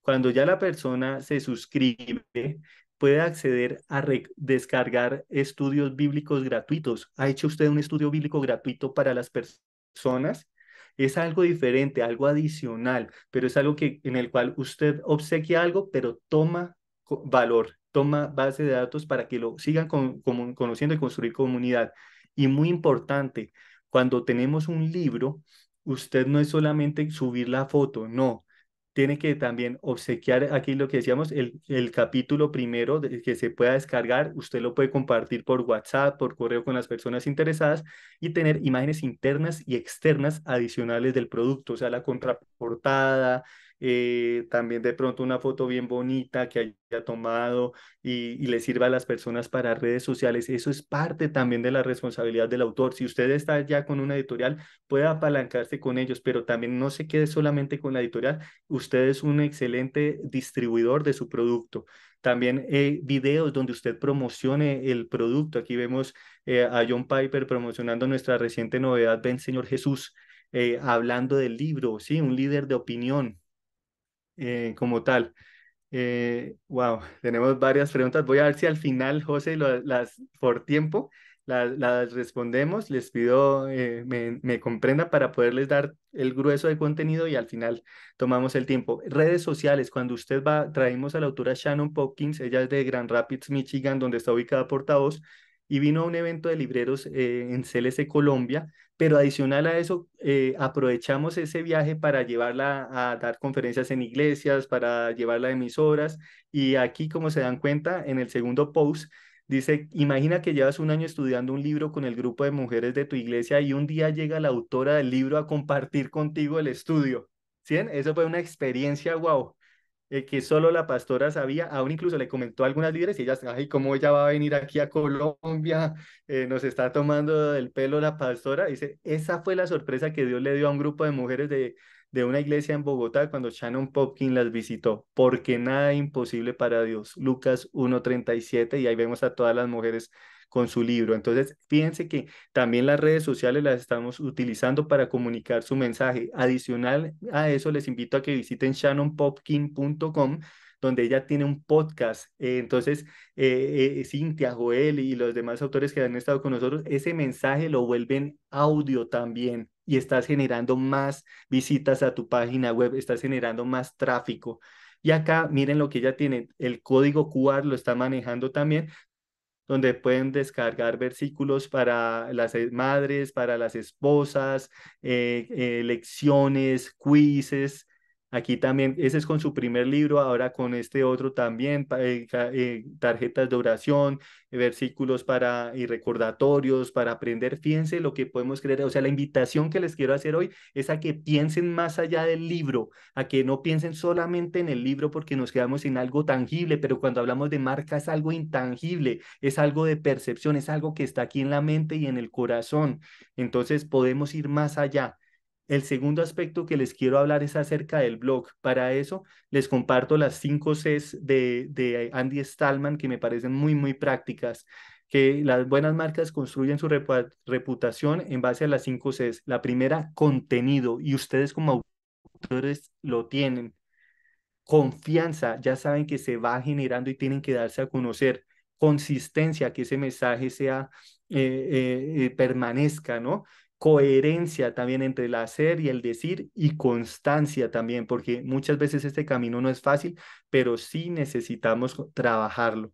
Cuando ya la persona se suscribe, puede acceder a descargar estudios bíblicos gratuitos. ¿Ha hecho usted un estudio bíblico gratuito para las personas? Es algo diferente, algo adicional, pero es algo que, en el cual usted obsequia algo, pero toma valor, toma base de datos para que lo sigan con, conociendo y construir comunidad. Y muy importante, cuando tenemos un libro, usted no es solamente subir la foto, no. Tiene que también obsequiar aquí lo que decíamos, el, el capítulo primero que se pueda descargar, usted lo puede compartir por WhatsApp, por correo con las personas interesadas y tener imágenes internas y externas adicionales del producto, o sea, la contraportada, eh, también de pronto una foto bien bonita que haya tomado y, le sirva a las personas para redes sociales. Eso es parte también de la responsabilidad del autor. Si usted está ya con una editorial, puede apalancarse con ellos, pero también no se quede solamente con la editorial. Usted es un excelente distribuidor de su producto. También eh, videos donde usted promocione el producto. Aquí vemos eh, a John Piper promocionando nuestra reciente novedad, Ven Señor Jesús. hablando del libro, sí, un líder de opinión, eh, como tal. wow, eh, tenemos varias preguntas. Voy a ver si al final, José, las por tiempo las, respondemos. Les pido eh, me, me, comprenda para poderles dar el grueso de contenido y al final tomamos el tiempo. Redes sociales, cuando usted va, traemos a la autora Shannon Popkins, ella es de Grand Rapids, Michigan, donde está ubicada portavoz y vino a un evento de libreros eh, en CLC Colombia, pero adicional a eso, eh, aprovechamos ese viaje para llevarla a dar conferencias en iglesias, para llevarla a emisoras, y aquí, como se dan cuenta, en el segundo post, dice, imagina que llevas un año estudiando un libro con el grupo de mujeres de tu iglesia y un día llega la autora del libro a compartir contigo el estudio. ¿Sí? Eso fue una experiencia guau. Eh, que solo la pastora sabía, aún incluso le comentó a algunas líderes y ellas, ay, ¿cómo ella va a venir aquí a Colombia? Eh, nos está tomando del pelo la pastora. Dice, esa fue la sorpresa que Dios le dio a un grupo de mujeres de, de una iglesia en Bogotá cuando Shannon Popkin las visitó, porque nada imposible para Dios. Lucas 1.37 y ahí vemos a todas las mujeres con su libro. Entonces, fíjense que también las redes sociales las estamos utilizando para comunicar su mensaje. Adicional a eso, les invito a que visiten shannonpopkin.com donde ella tiene un podcast. Eh, entonces, eh, eh, eh, Cintia, Joel y los demás autores que han estado con nosotros, ese mensaje lo vuelven audio también y estás generando más visitas a tu página web, está generando más tráfico. Y acá miren lo que ella tiene, el código QR lo está manejando también donde pueden descargar versículos para las e-, madres, para las esposas, eh, eh, lecciones, quizzes, Aquí también, ese es con su primer libro, ahora con este otro también, eh, eh, tarjetas de oración, versículos para y recordatorios, para aprender. Fíjense lo que podemos creer. O sea, la invitación que les quiero hacer hoy es a que piensen más allá del libro, a que no piensen solamente en el libro porque nos quedamos en algo tangible, pero cuando hablamos de marca es algo intangible, es algo de percepción, es algo que está aquí en la mente y en el corazón. Entonces podemos ir más allá. El segundo aspecto que les quiero hablar es acerca del blog. Para eso les comparto las cinco Cs de, Andy Stallman que me parecen muy, muy prácticas que las buenas marcas construyen su reputación en base a las cinco Cs. La primera, contenido, y ustedes como autores lo tienen. Confianza, ya saben que se va generando y tienen que darse a conocer. Consistencia, que ese mensaje sea, eh, eh, eh, permanezca, ¿no? coherencia también entre el hacer y el decir y constancia también, porque muchas veces este camino no es fácil, pero sí necesitamos trabajarlo.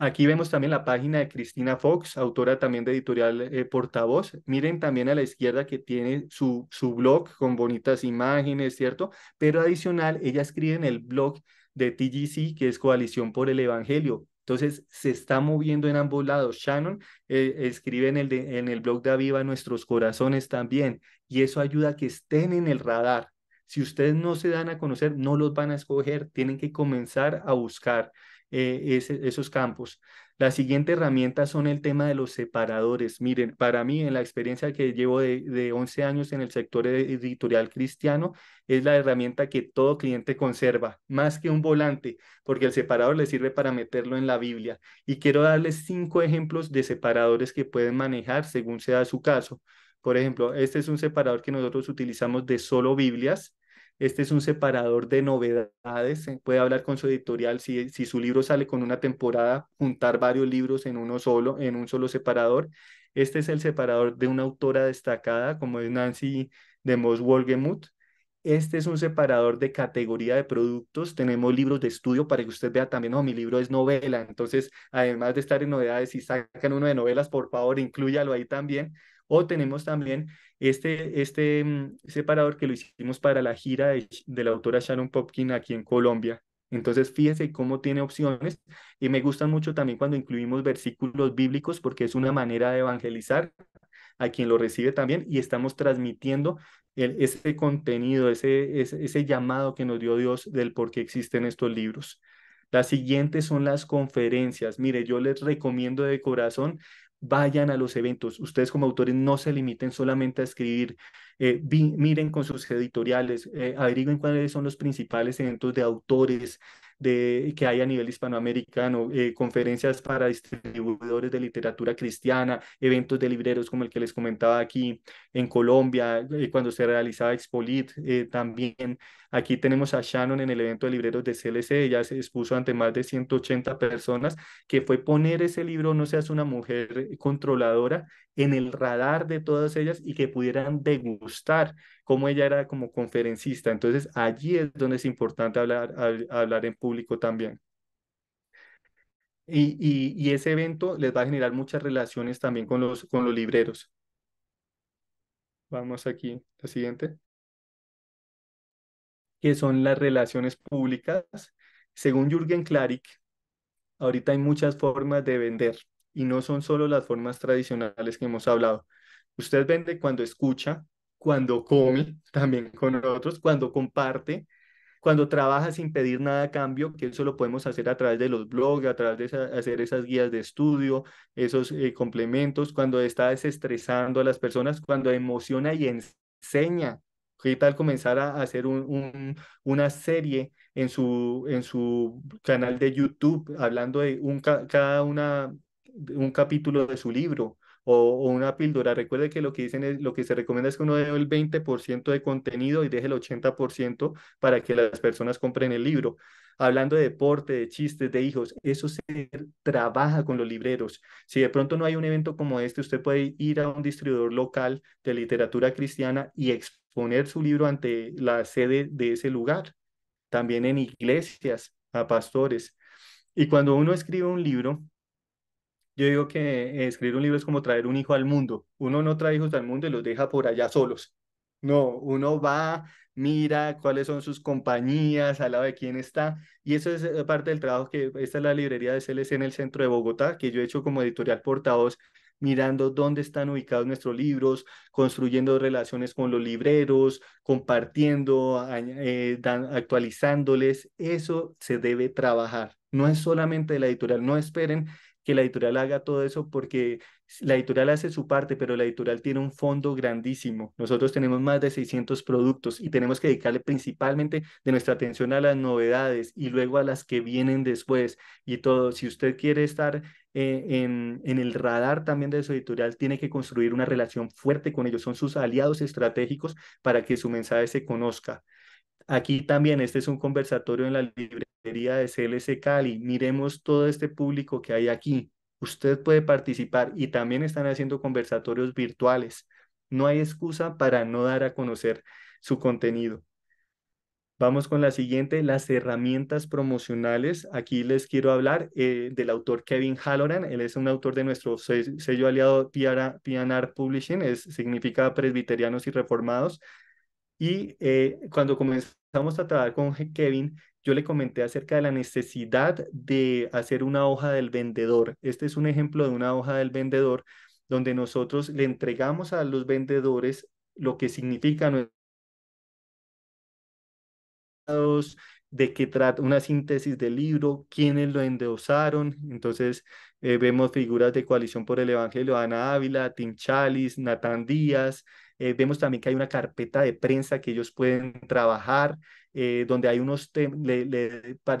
Aquí vemos también la página de Cristina Fox, autora también de editorial eh, Portavoz. Miren también a la izquierda que tiene su, su blog con bonitas imágenes, ¿cierto? Pero adicional, ella escribe en el blog de TGC, que es Coalición por el Evangelio. Entonces, se está moviendo en ambos lados. Shannon eh, escribe en el, en el blog de Aviva Nuestros Corazones también, y eso ayuda a que estén en el radar. Si ustedes no se dan a conocer, no los van a escoger, tienen que comenzar a buscar eh, esos campos. La siguiente herramienta son el tema de los separadores. Miren, para mí, en la experiencia que llevo de, de 11 años en el sector editorial cristiano, es la herramienta que todo cliente conserva, más que un volante, porque el separador le sirve para meterlo en la Biblia. Y quiero darles cinco ejemplos de separadores que pueden manejar según sea su caso. Por ejemplo, este es un separador que nosotros utilizamos de solo Biblias. Este es un separador de novedades. Eh, puede hablar con su editorial si, su libro sale con una temporada, juntar varios libros en uno solo, en un solo separador. Este es el separador de una autora destacada como es Nancy de Moss Wolgemuth. Este es un separador de categoría de productos. Tenemos libros de estudio para que usted vea también, no, mi libro es novela. Entonces, además de estar en novedades, si sacan uno de novelas, por favor, inclúyalo ahí también. O tenemos también este, este mm, separador que lo hicimos para la gira de, la autora Sharon Popkin aquí en Colombia. Entonces, fíjense cómo tiene opciones y me gustan mucho también cuando incluimos versículos bíblicos porque es una manera de evangelizar a quien lo recibe también y estamos transmitiendo el, ese contenido, ese, ese, ese llamado que nos dio Dios del por qué existen estos libros. Las siguientes son las conferencias. Mire, yo les recomiendo de corazón vayan a los eventos. Ustedes como autores no se limiten solamente a escribir, eh, miren con sus editoriales, eh, averigüen cuáles son los principales eventos de autores, de, que hay a nivel hispanoamericano, eh, conferencias para distribuidores de literatura cristiana, eventos de libreros como el que les comentaba aquí en Colombia, eh, cuando se realizaba Expolit, eh, también aquí tenemos a Shannon en el evento de libreros de CLC, ella se expuso ante más de 180 personas, que fue poner ese libro, No seas una mujer controladora, en el radar de todas ellas y que pudieran degustar cómo ella era como conferencista. Entonces allí es donde es importante hablar, hablar en público también. Y, y, ese evento les va a generar muchas relaciones también con los, con los libreros. Vamos aquí, la siguiente. Que son las relaciones públicas. Según Jürgen Klarik, ahorita hay muchas formas de vender y no son solo las formas tradicionales que hemos hablado. Usted vende cuando escucha, cuando come también con otros, cuando comparte, cuando trabaja sin pedir nada a cambio, que eso lo podemos hacer a través de los blogs, a través de hacer esas guías de estudio, esos eh, complementos, cuando está desestresando a las personas, cuando emociona y enseña. ¿Qué tal comenzar a hacer una serie en su, en su canal de YouTube hablando de un, cada una, un capítulo de su libro? o, una píldora. Recuerde que lo que dicen es, lo que se recomienda es que uno dé el 20% de contenido y deje el 80% para que las personas compren el libro. Hablando de deporte, de chistes, de hijos, eso se trabaja con los libreros. Si de pronto no hay un evento como este, usted puede ir a un distribuidor local de literatura cristiana y exponer su libro ante la sede de ese lugar. También en iglesias, a pastores. Y cuando uno escribe un libro, yo digo que escribir un libro es como traer un hijo al mundo. Uno no trae hijos al mundo y los deja por allá solos. No, uno va, mira cuáles son sus compañías, al lado de quién está. Y eso es eh, parte del trabajo que esta es la librería de CLC en el centro de Bogotá, que yo he hecho como editorial portavoz, mirando dónde están ubicados nuestros libros, construyendo relaciones con los libreros, compartiendo, eh, actualizándoles. Eso se debe trabajar. No es solamente la editorial, no esperen que la editorial haga todo eso porque la editorial hace su parte, pero la editorial tiene un fondo grandísimo. Nosotros tenemos más de 600 productos y tenemos que dedicarle principalmente de nuestra atención a las novedades y luego a las que vienen después y todo. Si usted quiere estar eh, en el radar también de su editorial, tiene que construir una relación fuerte con ellos. Son sus aliados estratégicos para que su mensaje se conozca. Aquí también, este es un conversatorio en la librería de CLC Cali. Miremos todo este público que hay aquí. Usted puede participar y también están haciendo conversatorios virtuales. No hay excusa para no dar a conocer su contenido. Vamos con la siguiente, las herramientas promocionales. Aquí les quiero hablar eh, del autor Kevin Halloran. Él es un autor de nuestro sello aliado PNR Publishing, es, significa Presbiterianos y Reformados. Y eh, cuando comenzó empezamos a trabajar con Kevin, yo le comenté acerca de la necesidad de hacer una hoja del vendedor. Este es un ejemplo de una hoja del vendedor donde nosotros le entregamos a los vendedores lo que significa de qué trata una síntesis del libro, quiénes lo endosaron. Entonces eh, vemos figuras de coalición por el Evangelio, Ana Ávila, Tim Chalis, Natán Díaz, eh, vemos también que hay una carpeta de prensa que ellos pueden trabajar, eh, donde hay unos, temas,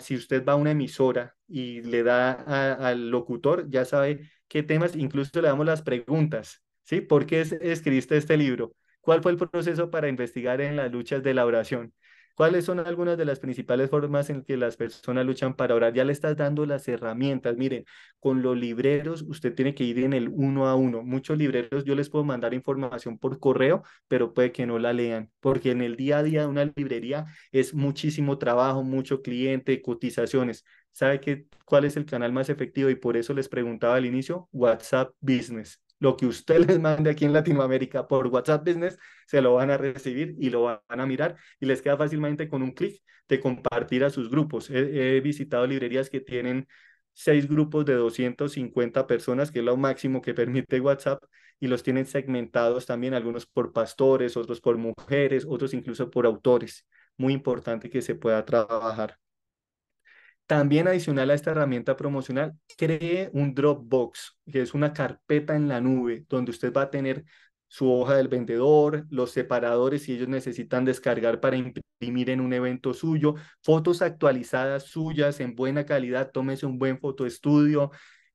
si usted va a una emisora y le da al locutor, ya sabe qué temas, incluso le damos las preguntas, ¿sí? ¿Por qué escribiste este libro? ¿Cuál fue el proceso para investigar en las luchas de la oración? ¿Cuáles son algunas de las principales formas en que las personas luchan para orar? Ya le estás dando las herramientas. Miren, con los libreros usted tiene que ir en el uno a uno. Muchos libreros yo les puedo mandar información por correo, pero puede que no la lean, porque en el día a día de una librería es muchísimo trabajo, mucho cliente, cotizaciones. ¿Sabe qué, cuál es el canal más efectivo? Y por eso les preguntaba al inicio, WhatsApp Business. Lo que usted les mande aquí en Latinoamérica por WhatsApp Business, se lo van a recibir y lo van a mirar y les queda fácilmente con un clic de compartir a sus grupos. He, visitado librerías que tienen seis grupos de 250 personas, que es lo máximo que permite WhatsApp, y los tienen segmentados también, algunos por pastores, otros por mujeres, otros incluso por autores. Muy importante que se pueda trabajar. También adicional a esta herramienta promocional, cree un Dropbox, que es una carpeta en la nube donde usted va a tener su hoja del vendedor, los separadores si ellos necesitan descargar para imprimir en un evento suyo, fotos actualizadas suyas en buena calidad, tómese un buen foto estudio.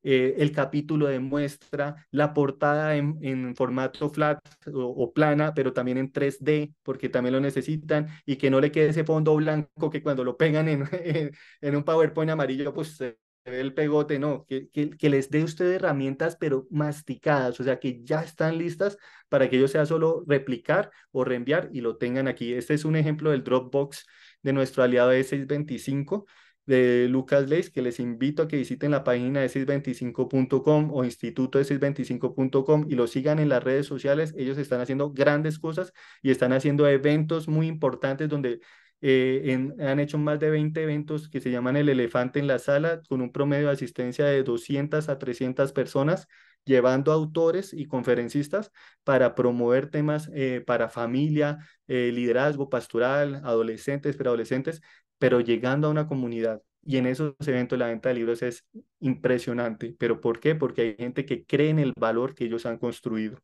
Eh, el capítulo de muestra, la portada en, formato flat o, plana, pero también en 3D, porque también lo necesitan, y que no le quede ese fondo blanco que cuando lo pegan en, un PowerPoint amarillo, pues se ve el pegote, no, que, les dé usted herramientas, pero masticadas, o sea, que ya están listas para que ellos sea solo replicar o reenviar y lo tengan aquí. Este es un ejemplo del Dropbox de nuestro aliado E625 de Lucas Leis, que les invito a que visiten la página de 625.com o instituto de 625.com y lo sigan en las redes sociales. Ellos están haciendo grandes cosas y están haciendo eventos muy importantes donde eh, han hecho más de 20 eventos que se llaman El Elefante en la Sala, con un promedio de asistencia de 200 a 300 personas, llevando autores y conferencistas para promover temas eh, para familia, eh, liderazgo pastoral, adolescentes, preadolescentes, pero llegando a una comunidad. Y en esos eventos la venta de libros es impresionante. ¿Pero por qué? Porque hay gente que cree en el valor que ellos han construido.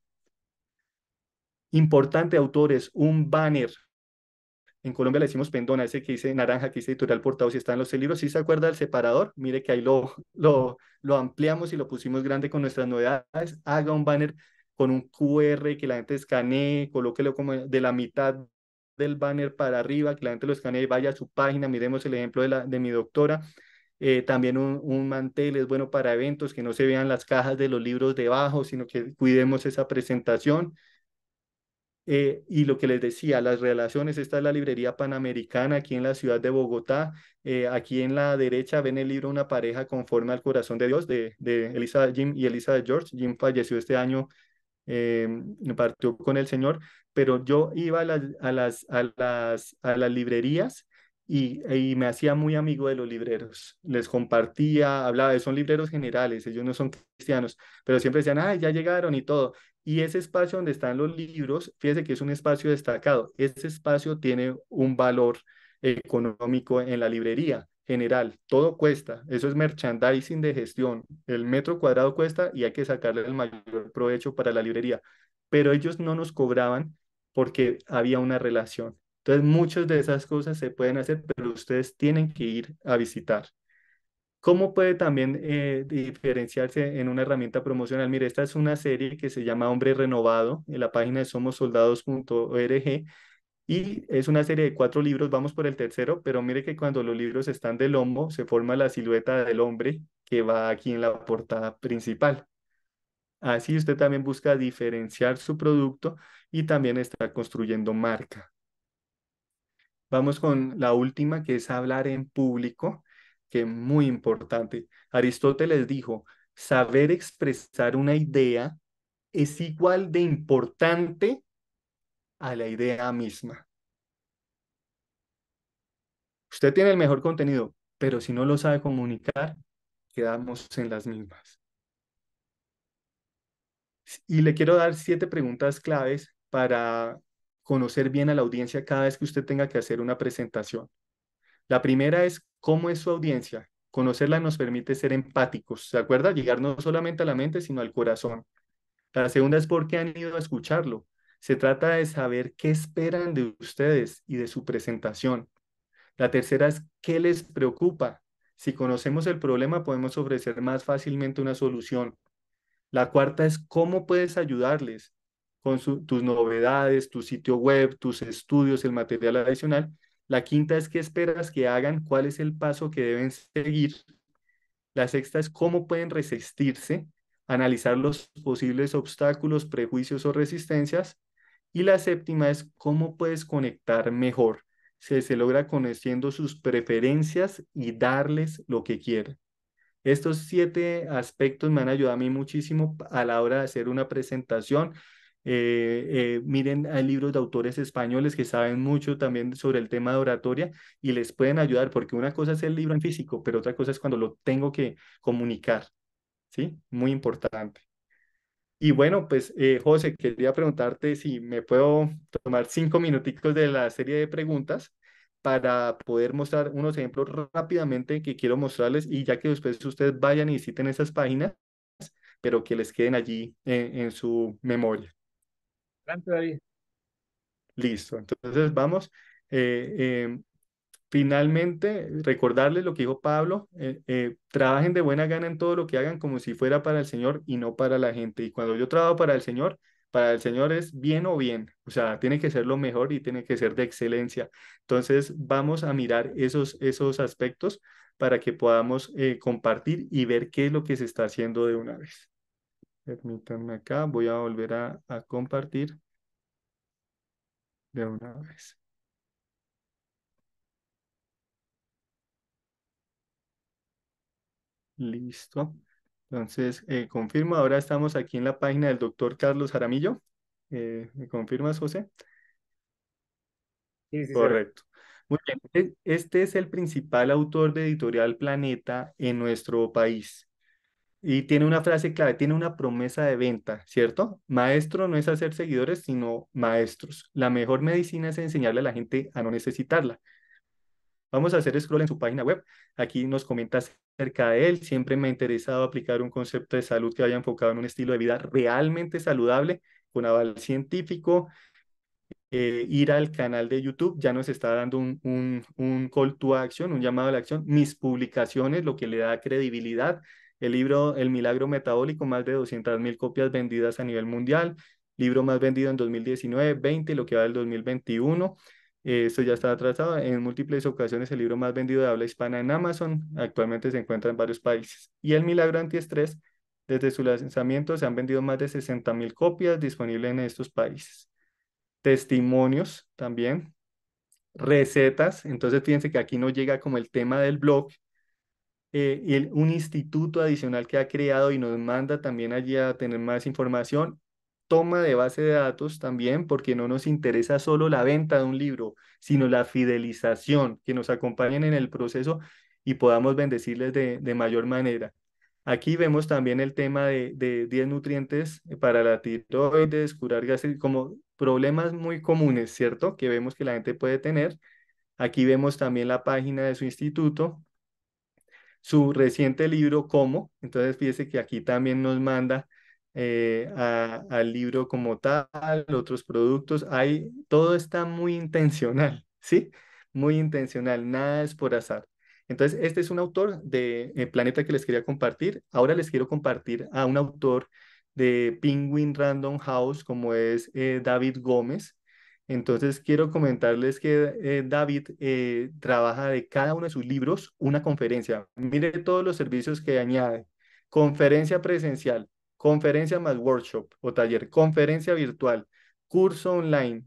Importante, autores, un banner. En Colombia le decimos pendona, ese que dice naranja, que dice editorial portado, si están los libros, si se acuerda del separador, mire que ahí lo, lo, lo ampliamos y lo pusimos grande con nuestras novedades. Haga un banner con un QR que la gente escanee, colóquelo como de la mitad del banner para arriba, que la gente lo escanee y vaya a su página. Miremos el ejemplo de, la, de mi doctora. Eh, también un, mantel es bueno para eventos, que no se vean las cajas de los libros debajo, sino que cuidemos esa presentación. Eh, y lo que les decía, las relaciones, esta es la librería panamericana aquí en la ciudad de Bogotá. Eh, aquí en la derecha ven el libro Una pareja conforme al corazón de Dios de, de Elizabeth Jim y Elizabeth George. Jim falleció este año me em, partió con el Señor, pero yo iba a las, a las, a las, a las librerías y, me hacía muy amigo de los libreros. Les compartía, hablaba, son libreros generales, ellos no son cristianos, pero siempre decían, ah, ya llegaron y todo. Y ese espacio donde están los libros, fíjese que es un espacio destacado. Ese espacio tiene un valor económico en la librería general, todo cuesta, eso es merchandising de gestión, el metro cuadrado cuesta y hay que sacarle el mayor provecho para la librería, pero ellos no nos cobraban porque había una relación. Entonces, muchas de esas cosas se pueden hacer, pero ustedes tienen que ir a visitar. ¿Cómo puede también eh, diferenciarse en una herramienta promocional? Mire, esta es una serie que se llama Hombre Renovado en la página de somosoldados.org y es una serie de cuatro libros, vamos por el tercero, pero mire que cuando los libros están de lomo, se forma la silueta del hombre que va aquí en la portada principal. Así usted también busca diferenciar su producto y también está construyendo marca. Vamos con la última, que es hablar en público, que es muy importante. Aristóteles dijo, saber expresar una idea es igual de importante a la idea misma. Usted tiene el mejor contenido, pero si no lo sabe comunicar, quedamos en las mismas. Y le quiero dar siete preguntas claves para conocer bien a la audiencia cada vez que usted tenga que hacer una presentación. La primera es, ¿cómo es su audiencia? Conocerla nos permite ser empáticos, ¿se acuerda? Llegar no solamente a la mente, sino al corazón. La segunda es por qué han ido a escucharlo. Se trata de saber qué esperan de ustedes y de su presentación. La tercera es qué les preocupa. Si conocemos el problema, podemos ofrecer más fácilmente una solución. La cuarta es cómo puedes ayudarles con tus novedades, tu sitio web, tus estudios, el material adicional. La quinta es qué esperas que hagan, cuál es el paso que deben seguir. La sexta es cómo pueden resistirse, analizar los posibles obstáculos, prejuicios o resistencias. Y la séptima es cómo puedes conectar mejor. Se, se logra conociendo sus preferencias y darles lo que quieren. Estos siete aspectos me han ayudado a mí muchísimo a la hora de hacer una presentación. Eh, eh, miren, hay libros de autores españoles que saben mucho también sobre el tema de oratoria y les pueden ayudar, porque una cosa es el libro en físico, pero otra cosa es cuando lo tengo que comunicar. ¿Sí? Muy importante. Y bueno, pues eh, José, quería preguntarte si me puedo tomar cinco minutitos de la serie de preguntas para poder mostrar unos ejemplos rápidamente que quiero mostrarles y ya que después ustedes vayan y visiten esas páginas, pero que les queden allí eh, en, su memoria. Listo, entonces vamos. Eh, em, Finalmente, recordarles lo que dijo Pablo, eh, eh, trabajen de buena gana en todo lo que hagan como si fuera para el Señor y no para la gente. Y cuando yo trabajo para el Señor, para el Señor es bien o bien, o sea, tiene que ser lo mejor y tiene que ser de excelencia. Entonces, vamos a mirar esos, esos aspectos para que podamos eh, compartir y ver qué es lo que se está haciendo de una vez. Permítanme acá, voy a volver a compartir de una vez. Listo. Entonces, eh, confirmo, ahora estamos aquí en la página del doctor Carlos Jaramillo. Eh, ¿Me confirmas, José? Sí, sí, Correcto. Muy bien. E-, este es el principal autor de Editorial Planeta en nuestro país. Y tiene una frase clave, tiene una promesa de venta, ¿cierto? Maestro no es hacer seguidores, sino maestros. La mejor medicina es enseñarle a la gente a no necesitarla. Vamos a hacer scroll en su página web. Aquí nos comenta acerca de él. Siempre me ha interesado aplicar un concepto de salud que haya enfocado en un estilo de vida realmente saludable, con aval científico. Eh, ir al canal de YouTube ya nos está dando un, un, call to action, un llamado a la acción. Mis publicaciones, lo que le da credibilidad. El libro El Milagro Metabólico, más de 200.000 mil copias vendidas a nivel mundial. Libro más vendido en 2019, 20, lo que va del 2021 eh, esto ya está tratado en múltiples ocasiones el libro más vendido de habla hispana en Amazon. Actualmente se encuentra en varios países. Y El Milagro Antiestrés, desde su lanzamiento se han vendido más de 60.000 copias disponibles en estos países. Testimonios también. Recetas. Entonces fíjense que aquí no llega como el tema del blog. Eh, y un instituto adicional que ha creado y nos manda también allí a tener más información toma de base de datos también, porque no nos interesa solo la venta de un libro, sino la fidelización, que nos acompañen en el proceso y podamos bendecirles de, mayor manera. Aquí vemos también el tema de, 10 nutrientes para la tiroides, curar gases, como problemas muy comunes, ¿cierto? Que vemos que la gente puede tener. Aquí vemos también la página de su instituto, su reciente libro, ¿Cómo? Entonces, fíjese que aquí también nos manda eh, al libro como tal, otros productos, hay, todo está muy intencional, ¿sí? Muy intencional, nada es por azar. Entonces, este es un autor de eh, Planeta que les quería compartir. Ahora les quiero compartir a un autor de Penguin Random House, como es eh, David Gómez. Entonces, quiero comentarles que David trabaja de cada uno de sus libros una conferencia. Mire todos los servicios que añade. Conferencia presencial, conferencia más workshop o taller, conferencia virtual, curso online,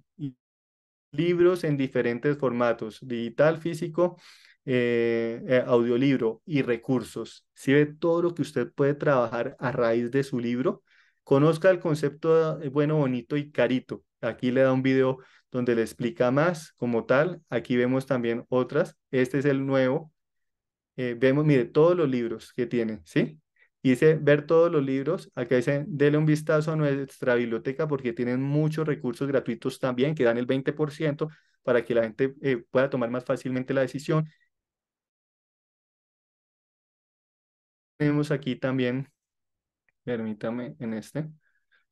libros en diferentes formatos, digital, físico, eh, eh, audiolibro y recursos. Si ve todo lo que usted puede trabajar a raíz de su libro, conozca el concepto eh, bueno, bonito y carito. Aquí le da un video donde le explica más como tal. Aquí vemos también otras. Este es el nuevo. vemos, mire, todos los libros que tiene, ¿sí? dice, ver todos los libros. Acá dice, dele un vistazo a nuestra biblioteca porque tienen muchos recursos gratuitos también, que dan el 20% para que la gente eh, pueda tomar más fácilmente la decisión. Tenemos aquí también, permítame en este,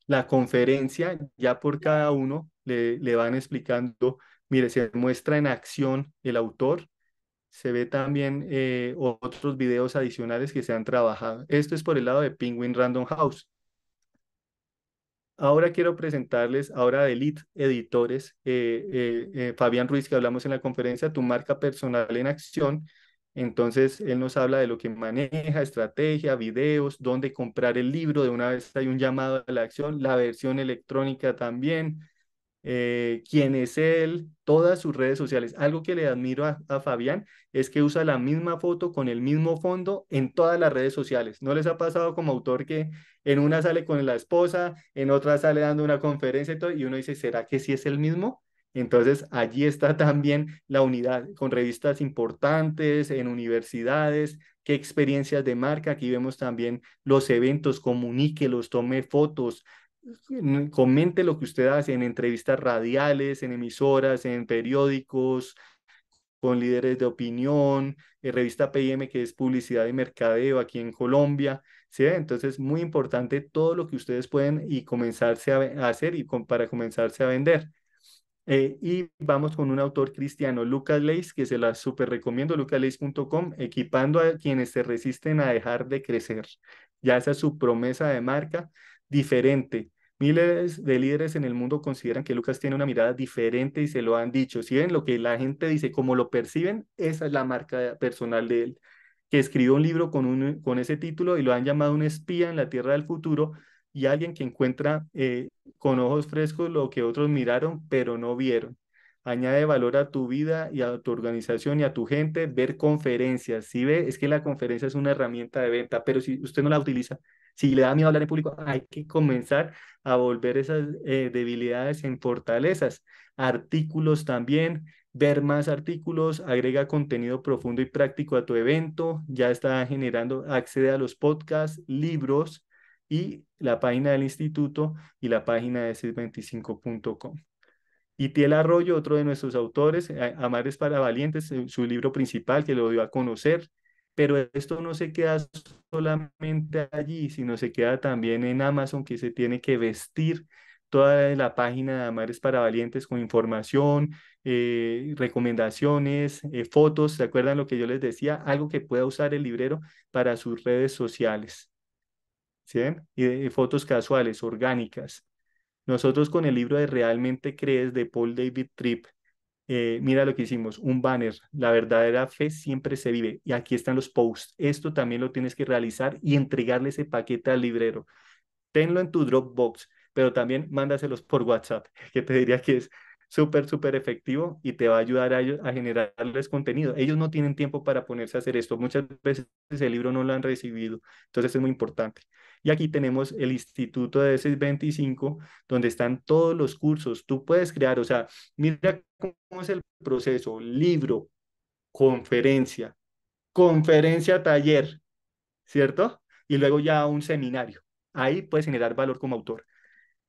la conferencia, ya por cada uno le, le van explicando, mire, se muestra en acción el autor, se ve también eh, otros videos adicionales que se han trabajado. Esto es por el lado de Penguin Random House. Ahora quiero presentarles, ahora de Elite Editores, eh, eh, Fabián Ruiz, que hablamos en la conferencia, Tu marca personal en acción. Entonces, él nos habla de lo que maneja, estrategia, videos, dónde comprar el libro. De una vez hay un llamado a la acción, la versión electrónica también, eh, quién es él, todas sus redes sociales. Algo que le admiro a, a, Fabián es que usa la misma foto con el mismo fondo en todas las redes sociales. ¿No les ha pasado como autor que en una sale con la esposa, en otra sale dando una conferencia y, todo, y uno dice, ¿será que sí es el mismo? Entonces, allí está también la unidad, con revistas importantes, en universidades, qué experiencias de marca. Aquí vemos también los eventos, comuníquelos, tome fotos, comente lo que usted hace en entrevistas radiales, en emisoras, en periódicos, con líderes de opinión, en eh, revista PM que es publicidad y mercadeo aquí en Colombia. ¿sí? Entonces, muy importante todo lo que ustedes pueden y comenzarse a, hacer y para comenzarse a vender. Eh, y vamos con un autor cristiano, Lucas Leis, que se la super recomiendo, lucasleis.com, equipando a quienes se resisten a dejar de crecer. Ya esa su promesa de marca diferente. Miles de líderes en el mundo consideran que Lucas tiene una mirada diferente y se lo han dicho. Si ven lo que la gente dice, como lo perciben, esa es la marca personal de él, que escribió un libro con, con ese título y lo han llamado un espía en la Tierra del Futuro y alguien que encuentra eh, con ojos frescos lo que otros miraron pero no vieron. Añade valor a tu vida y a tu organización y a tu gente. Ver conferencias. Si ve, es que la conferencia es una herramienta de venta, pero si usted no la utiliza, si le da miedo hablar en público, hay que comenzar a volver esas eh, debilidades en fortalezas. Artículos también, ver más artículos, agrega contenido profundo y práctico a tu evento, ya está generando, accede a los podcasts, libros y la página del instituto y la página de SIS25.com. Y piel Arroyo, otro de nuestros autores, eh, Amar es para Valientes, eh, su libro principal que lo dio a conocer, pero esto no se queda solamente allí, sino se queda también en Amazon, que se tiene que vestir toda la página de Amares para Valientes con información, eh, recomendaciones, eh, fotos, ¿se acuerdan lo que yo les decía? Algo que pueda usar el librero para sus redes sociales. ¿Sí? Y eh, fotos casuales, orgánicas. Nosotros con el libro de Realmente Crees de Paul David Tripp eh, mira lo que hicimos, un banner, la verdadera fe siempre se vive. Y aquí están los posts. Esto también lo tienes que realizar y entregarle ese paquete al librero. Tenlo en tu Dropbox, pero también mándaselos por WhatsApp, que te diría que es súper, súper efectivo y te va a ayudar a, a generarles contenido. Ellos no tienen tiempo para ponerse a hacer esto. Muchas veces el libro no lo han recibido. Entonces es muy importante. Y aquí tenemos el Instituto de S25, donde están todos los cursos. Tú puedes crear, o sea, mira cómo es el proceso, libro, conferencia, conferencia, taller, ¿cierto? Y luego ya un seminario. Ahí puedes generar valor como autor.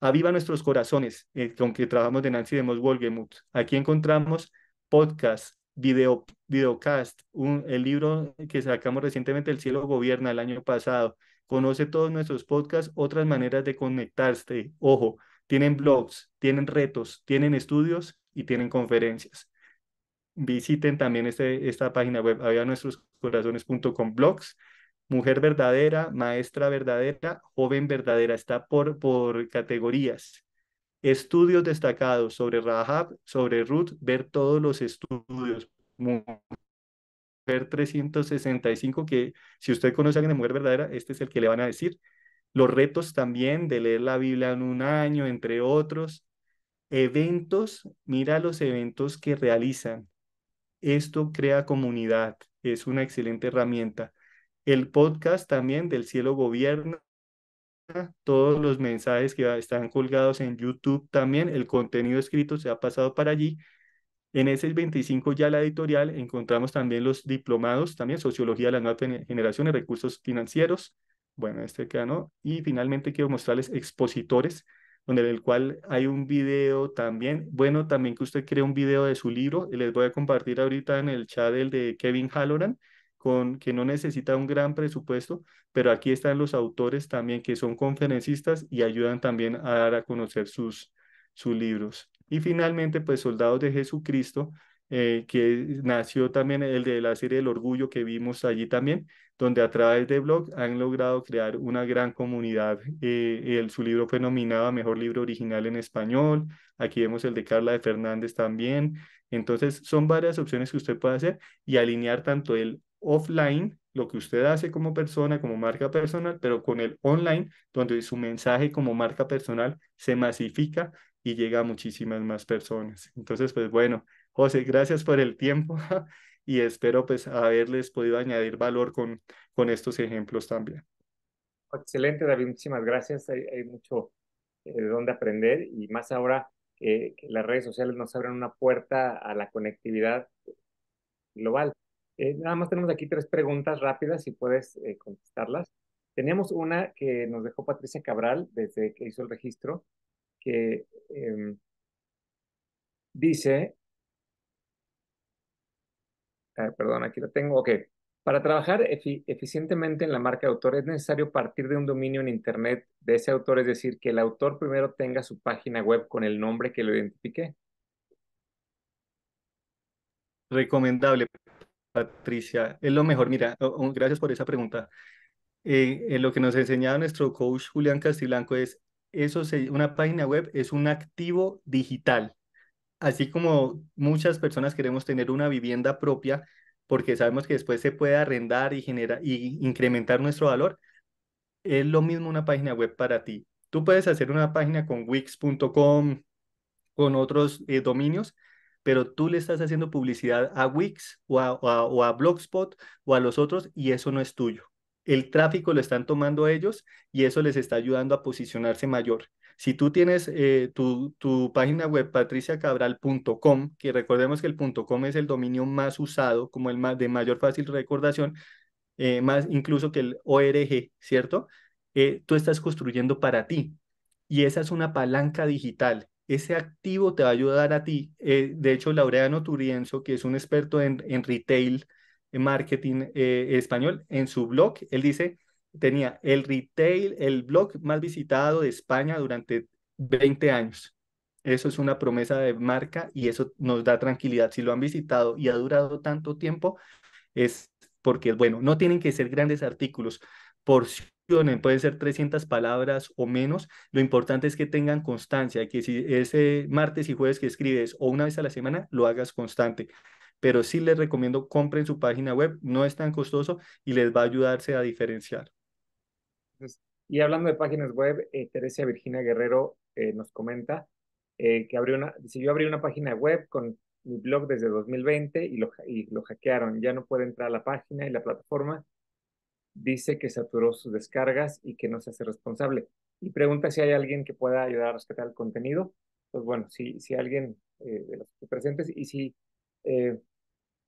Aviva nuestros corazones, eh, con que trabajamos de Nancy de Wolgemut. Aquí encontramos podcast, video, videocast, un, el libro que sacamos recientemente, El cielo gobierna, el año pasado, Conoce todos nuestros podcasts, otras maneras de conectarse. Ojo, tienen blogs, tienen retos, tienen estudios y tienen conferencias. Visiten también este, esta página web, avianuestroscorazones.com blogs. Mujer verdadera, maestra verdadera, joven verdadera, está por, por categorías. Estudios destacados sobre Rahab, sobre Ruth, ver todos los estudios. Mujer 365, que si usted conoce a alguien de Mujer Verdadera, este es el que le van a decir. Los retos también de leer la Biblia en un año, entre otros. Eventos, mira los eventos que realizan. Esto crea comunidad, es una excelente herramienta. El podcast también del cielo gobierna, todos los mensajes que están colgados en YouTube también, el contenido escrito se ha pasado para allí en ese 25 ya la editorial encontramos también los diplomados, también Sociología de Nueva Generación Generaciones, Recursos Financieros, bueno, este que no, y finalmente quiero mostrarles expositores, donde en el cual hay un video también, bueno, también que usted cree un video de su libro, les voy a compartir ahorita en el chat el de Kevin Halloran, con, que no necesita un gran presupuesto, pero aquí están los autores también que son conferencistas y ayudan también a dar a conocer sus, sus libros. Y finalmente, pues Soldados de Jesucristo, eh, que nació también el de la serie El Orgullo que vimos allí también, donde a través de blog han logrado crear una gran comunidad. Eh, el, su libro fue nominado Mejor Libro Original en Español. Aquí vemos el de Carla de Fernández también. Entonces, son varias opciones que usted puede hacer y alinear tanto el offline, lo que usted hace como persona, como marca personal, pero con el online, donde su mensaje como marca personal se masifica y llega a muchísimas más personas. Entonces, pues bueno, José, gracias por el tiempo y espero pues haberles podido añadir valor con, con estos ejemplos también. Excelente, David, muchísimas gracias. Hay, mucho eh, de dónde aprender y más ahora que las redes sociales nos abren una puerta a la conectividad global. Eh, nada más tenemos aquí tres preguntas rápidas, si puedes eh, contestarlas. Teníamos una que nos dejó Patricia Cabral desde que hizo el registro que em, dice, perdón, aquí lo tengo, ok. Para trabajar eficientemente en la marca de autor es necesario partir de un dominio en Internet de ese autor, es decir, que el autor primero tenga su página web con el nombre que lo identifique. Recomendable, Patricia. Es lo mejor. Mira, oh, oh, gracias por esa pregunta. Eh, eh, lo que nos enseñaba nuestro coach Julián Castilanco es eso es una página web es un activo digital. Así como muchas personas queremos tener una vivienda propia porque sabemos que después se puede arrendar y generar y incrementar nuestro valor, es lo mismo una página web para ti. Tú puedes hacer una página con wix.com, con otros eh, dominios, pero tú le estás haciendo publicidad a Wix o a Blogspot o a los otros y eso no es tuyo el tráfico lo están tomando ellos y eso les está ayudando a posicionarse mayor. Si tú tienes eh, tu, página web patriciacabral.com, que recordemos que el .com es el dominio más usado, como el de mayor fácil recordación, eh, más incluso que el ORG, ¿cierto? Eh, tú estás construyendo para ti y esa es una palanca digital. Ese activo te va a ayudar a ti. de hecho, Laureano Turienzo, que es un experto en, en retail, eh, marketing eh, español, en su blog, él dice, tenía el retail, el blog más visitado de España durante 20 años. Eso es una promesa de marca y eso nos da tranquilidad. Si lo han visitado y ha durado tanto tiempo, es porque, bueno, no tienen que ser grandes artículos, porciones, pueden ser 300 palabras o menos. Lo importante es que tengan constancia, que si ese martes y jueves que escribes o una vez a la semana, lo hagas constante pero sí les recomiendo compren su página web, no es tan costoso y les va a ayudarse a diferenciar. Pues, y hablando de páginas web, eh, Teresa Virginia Guerrero eh, nos comenta eh, que abrió una, si yo abrí una página web con mi blog desde 2020 y lo, y lo hackearon, ya no puede entrar a la página y la plataforma dice que saturó sus descargas y que no se hace responsable. Y pregunta si hay alguien que pueda ayudar a respetar el contenido. Pues bueno, si, si alguien de los presentes y si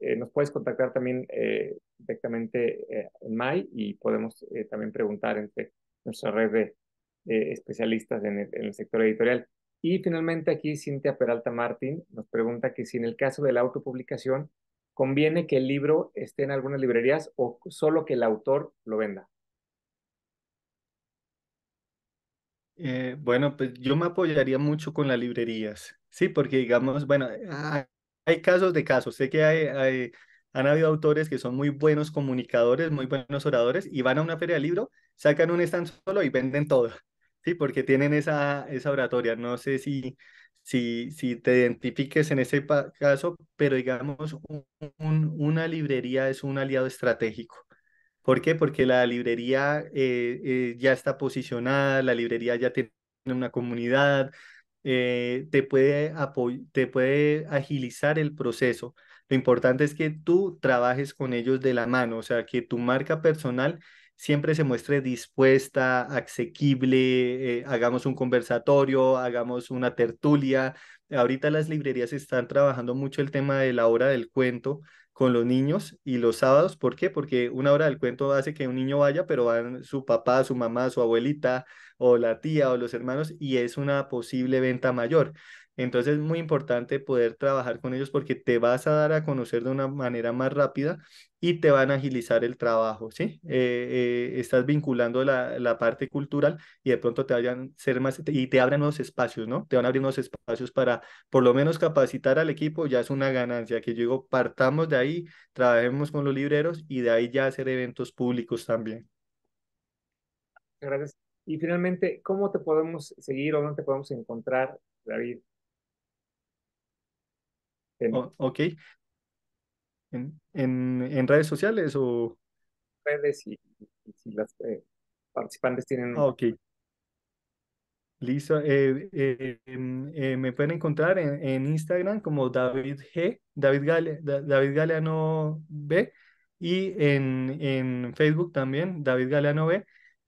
eh, nos puedes contactar también eh, directamente eh, en MAI y podemos también preguntar entre nuestra red de, especialistas en el, sector editorial. Y finalmente aquí Cintia Peralta Martín nos pregunta que si en el caso de la autopublicación conviene que el libro esté en algunas librerías o solo que el autor lo venda. bueno, pues yo me apoyaría mucho con las librerías, sí, porque digamos, bueno, hay casos de casos. Sé que han habido autores que son muy buenos comunicadores, muy buenos oradores, y van a una feria de libro, sacan un stand solo y venden todo, ¿sí? Porque tienen esa, esa oratoria. No sé si, si, si te identifiques en ese caso, pero digamos, una librería es un aliado estratégico. ¿Por qué? Porque la librería eh, eh, ya está posicionada, la librería ya tiene una comunidad, eh, te, puede te puede agilizar el proceso. Lo importante es que tú trabajes con ellos de la mano, o sea, que tu marca personal siempre se muestre dispuesta, asequible, eh, hagamos un conversatorio, hagamos una tertulia. Ahorita las librerías están trabajando mucho el tema de la hora del cuento con los niños y los sábados, ¿por qué? Porque una hora del cuento hace que un niño vaya, pero van su papá, su mamá, su abuelita, o la tía o los hermanos y es una posible venta mayor. Entonces es muy importante poder trabajar con ellos porque te vas a dar a conocer de una manera más rápida y te van a agilizar el trabajo, ¿sí? Eh, eh, estás vinculando la, parte cultural y de pronto te vayan a ser más, y te abren nuevos espacios, ¿no? Te van a abrir unos espacios para por lo menos capacitar al equipo, ya es una ganancia, que yo digo, partamos de ahí, trabajemos con los libreros y de ahí ya hacer eventos públicos también. Gracias. Y finalmente, ¿cómo te podemos seguir o dónde te podemos encontrar, David? Em, ok. En, en, redes sociales o...? Redes y, si las eh, participantes tienen... ok. Listo. Eh, eh, em, me pueden encontrar en, Instagram como David G, David, David Galeano B y en, en, Facebook también, David Galeano B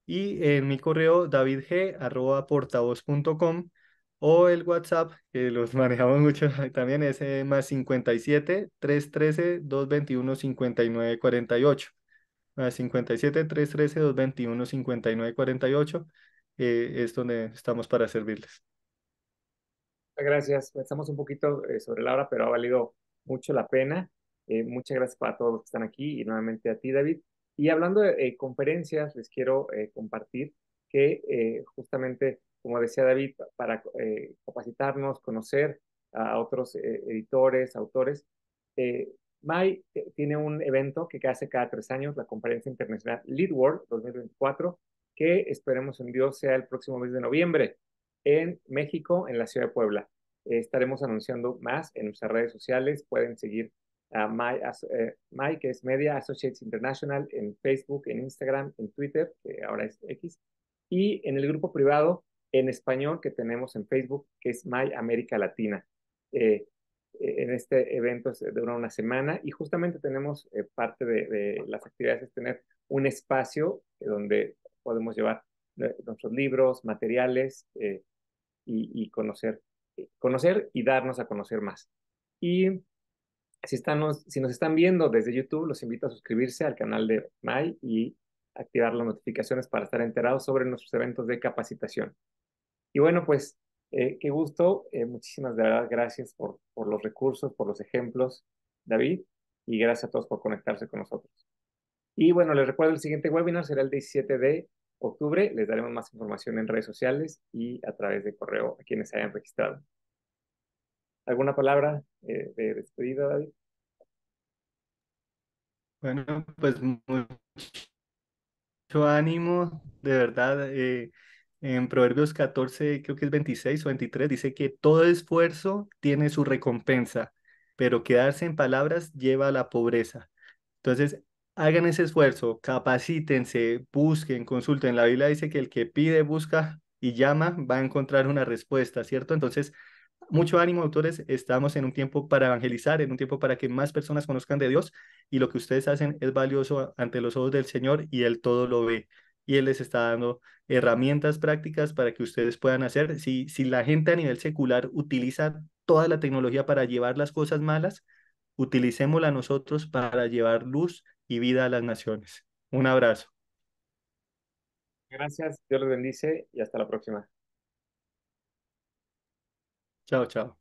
y en mi correo davidg.portavoz.com o el WhatsApp, que los manejamos mucho también, es más 57 313 221 5948. Más 57 313 221 5948 eh, es donde estamos para servirles. Gracias, estamos un poquito eh, sobre la hora, pero ha valido mucho la pena. Eh, muchas gracias para todos los que están aquí y nuevamente a ti, David. Y hablando de eh, conferencias, les quiero eh, compartir que eh, justamente, como decía David, para capacitarnos, conocer a otros editores, autores, Mai tiene un evento que hace cada tres años, la Conferencia Internacional Lead World 2024, que esperemos en Dios sea el próximo mes de noviembre en México, en la ciudad de Puebla. estaremos anunciando más en nuestras redes sociales, pueden seguir a My, eh, que es Media Associates International, en Facebook, en Instagram, en Twitter, que ahora es X, y en el grupo privado en español que tenemos en Facebook, que es My América Latina. Eh, eh, en este evento dura una semana y justamente tenemos parte de, las actividades es tener un espacio donde podemos llevar nuestros libros, materiales y, y conocer, conocer y darnos a conocer más. Y si, están, si nos están viendo desde YouTube, los invito a suscribirse al canal de MAI y activar las notificaciones para estar enterados sobre nuestros eventos de capacitación. Y bueno, pues eh, qué gusto, eh, muchísimas gracias por, los recursos, por los ejemplos, David, y gracias a todos por conectarse con nosotros. Y bueno, les recuerdo el siguiente webinar será el 17 de octubre. Les daremos más información en redes sociales y a través de correo a quienes se hayan registrado. ¿Alguna palabra eh, de despedida, David? Bueno, pues mucho ánimo, de verdad. Eh, en Proverbios 14, creo que es 26 o 23, dice que todo esfuerzo tiene su recompensa, pero quedarse en palabras lleva a la pobreza. Entonces, hagan ese esfuerzo, capacítense, busquen, consulten. La Biblia dice que el que pide, busca y llama, va a encontrar una respuesta, ¿cierto? Entonces, mucho ánimo, autores. Estamos en un tiempo para evangelizar, en un tiempo para que más personas conozcan de Dios y lo que ustedes hacen es valioso ante los ojos del Señor y Él todo lo ve. Y Él les está dando herramientas prácticas para que ustedes puedan hacer. Si, si la gente a nivel secular utiliza toda la tecnología para llevar las cosas malas, utilicémosla nosotros para llevar luz y vida a las naciones. Un abrazo. Gracias, Dios les bendice y hasta la próxima. Tchau, tchau.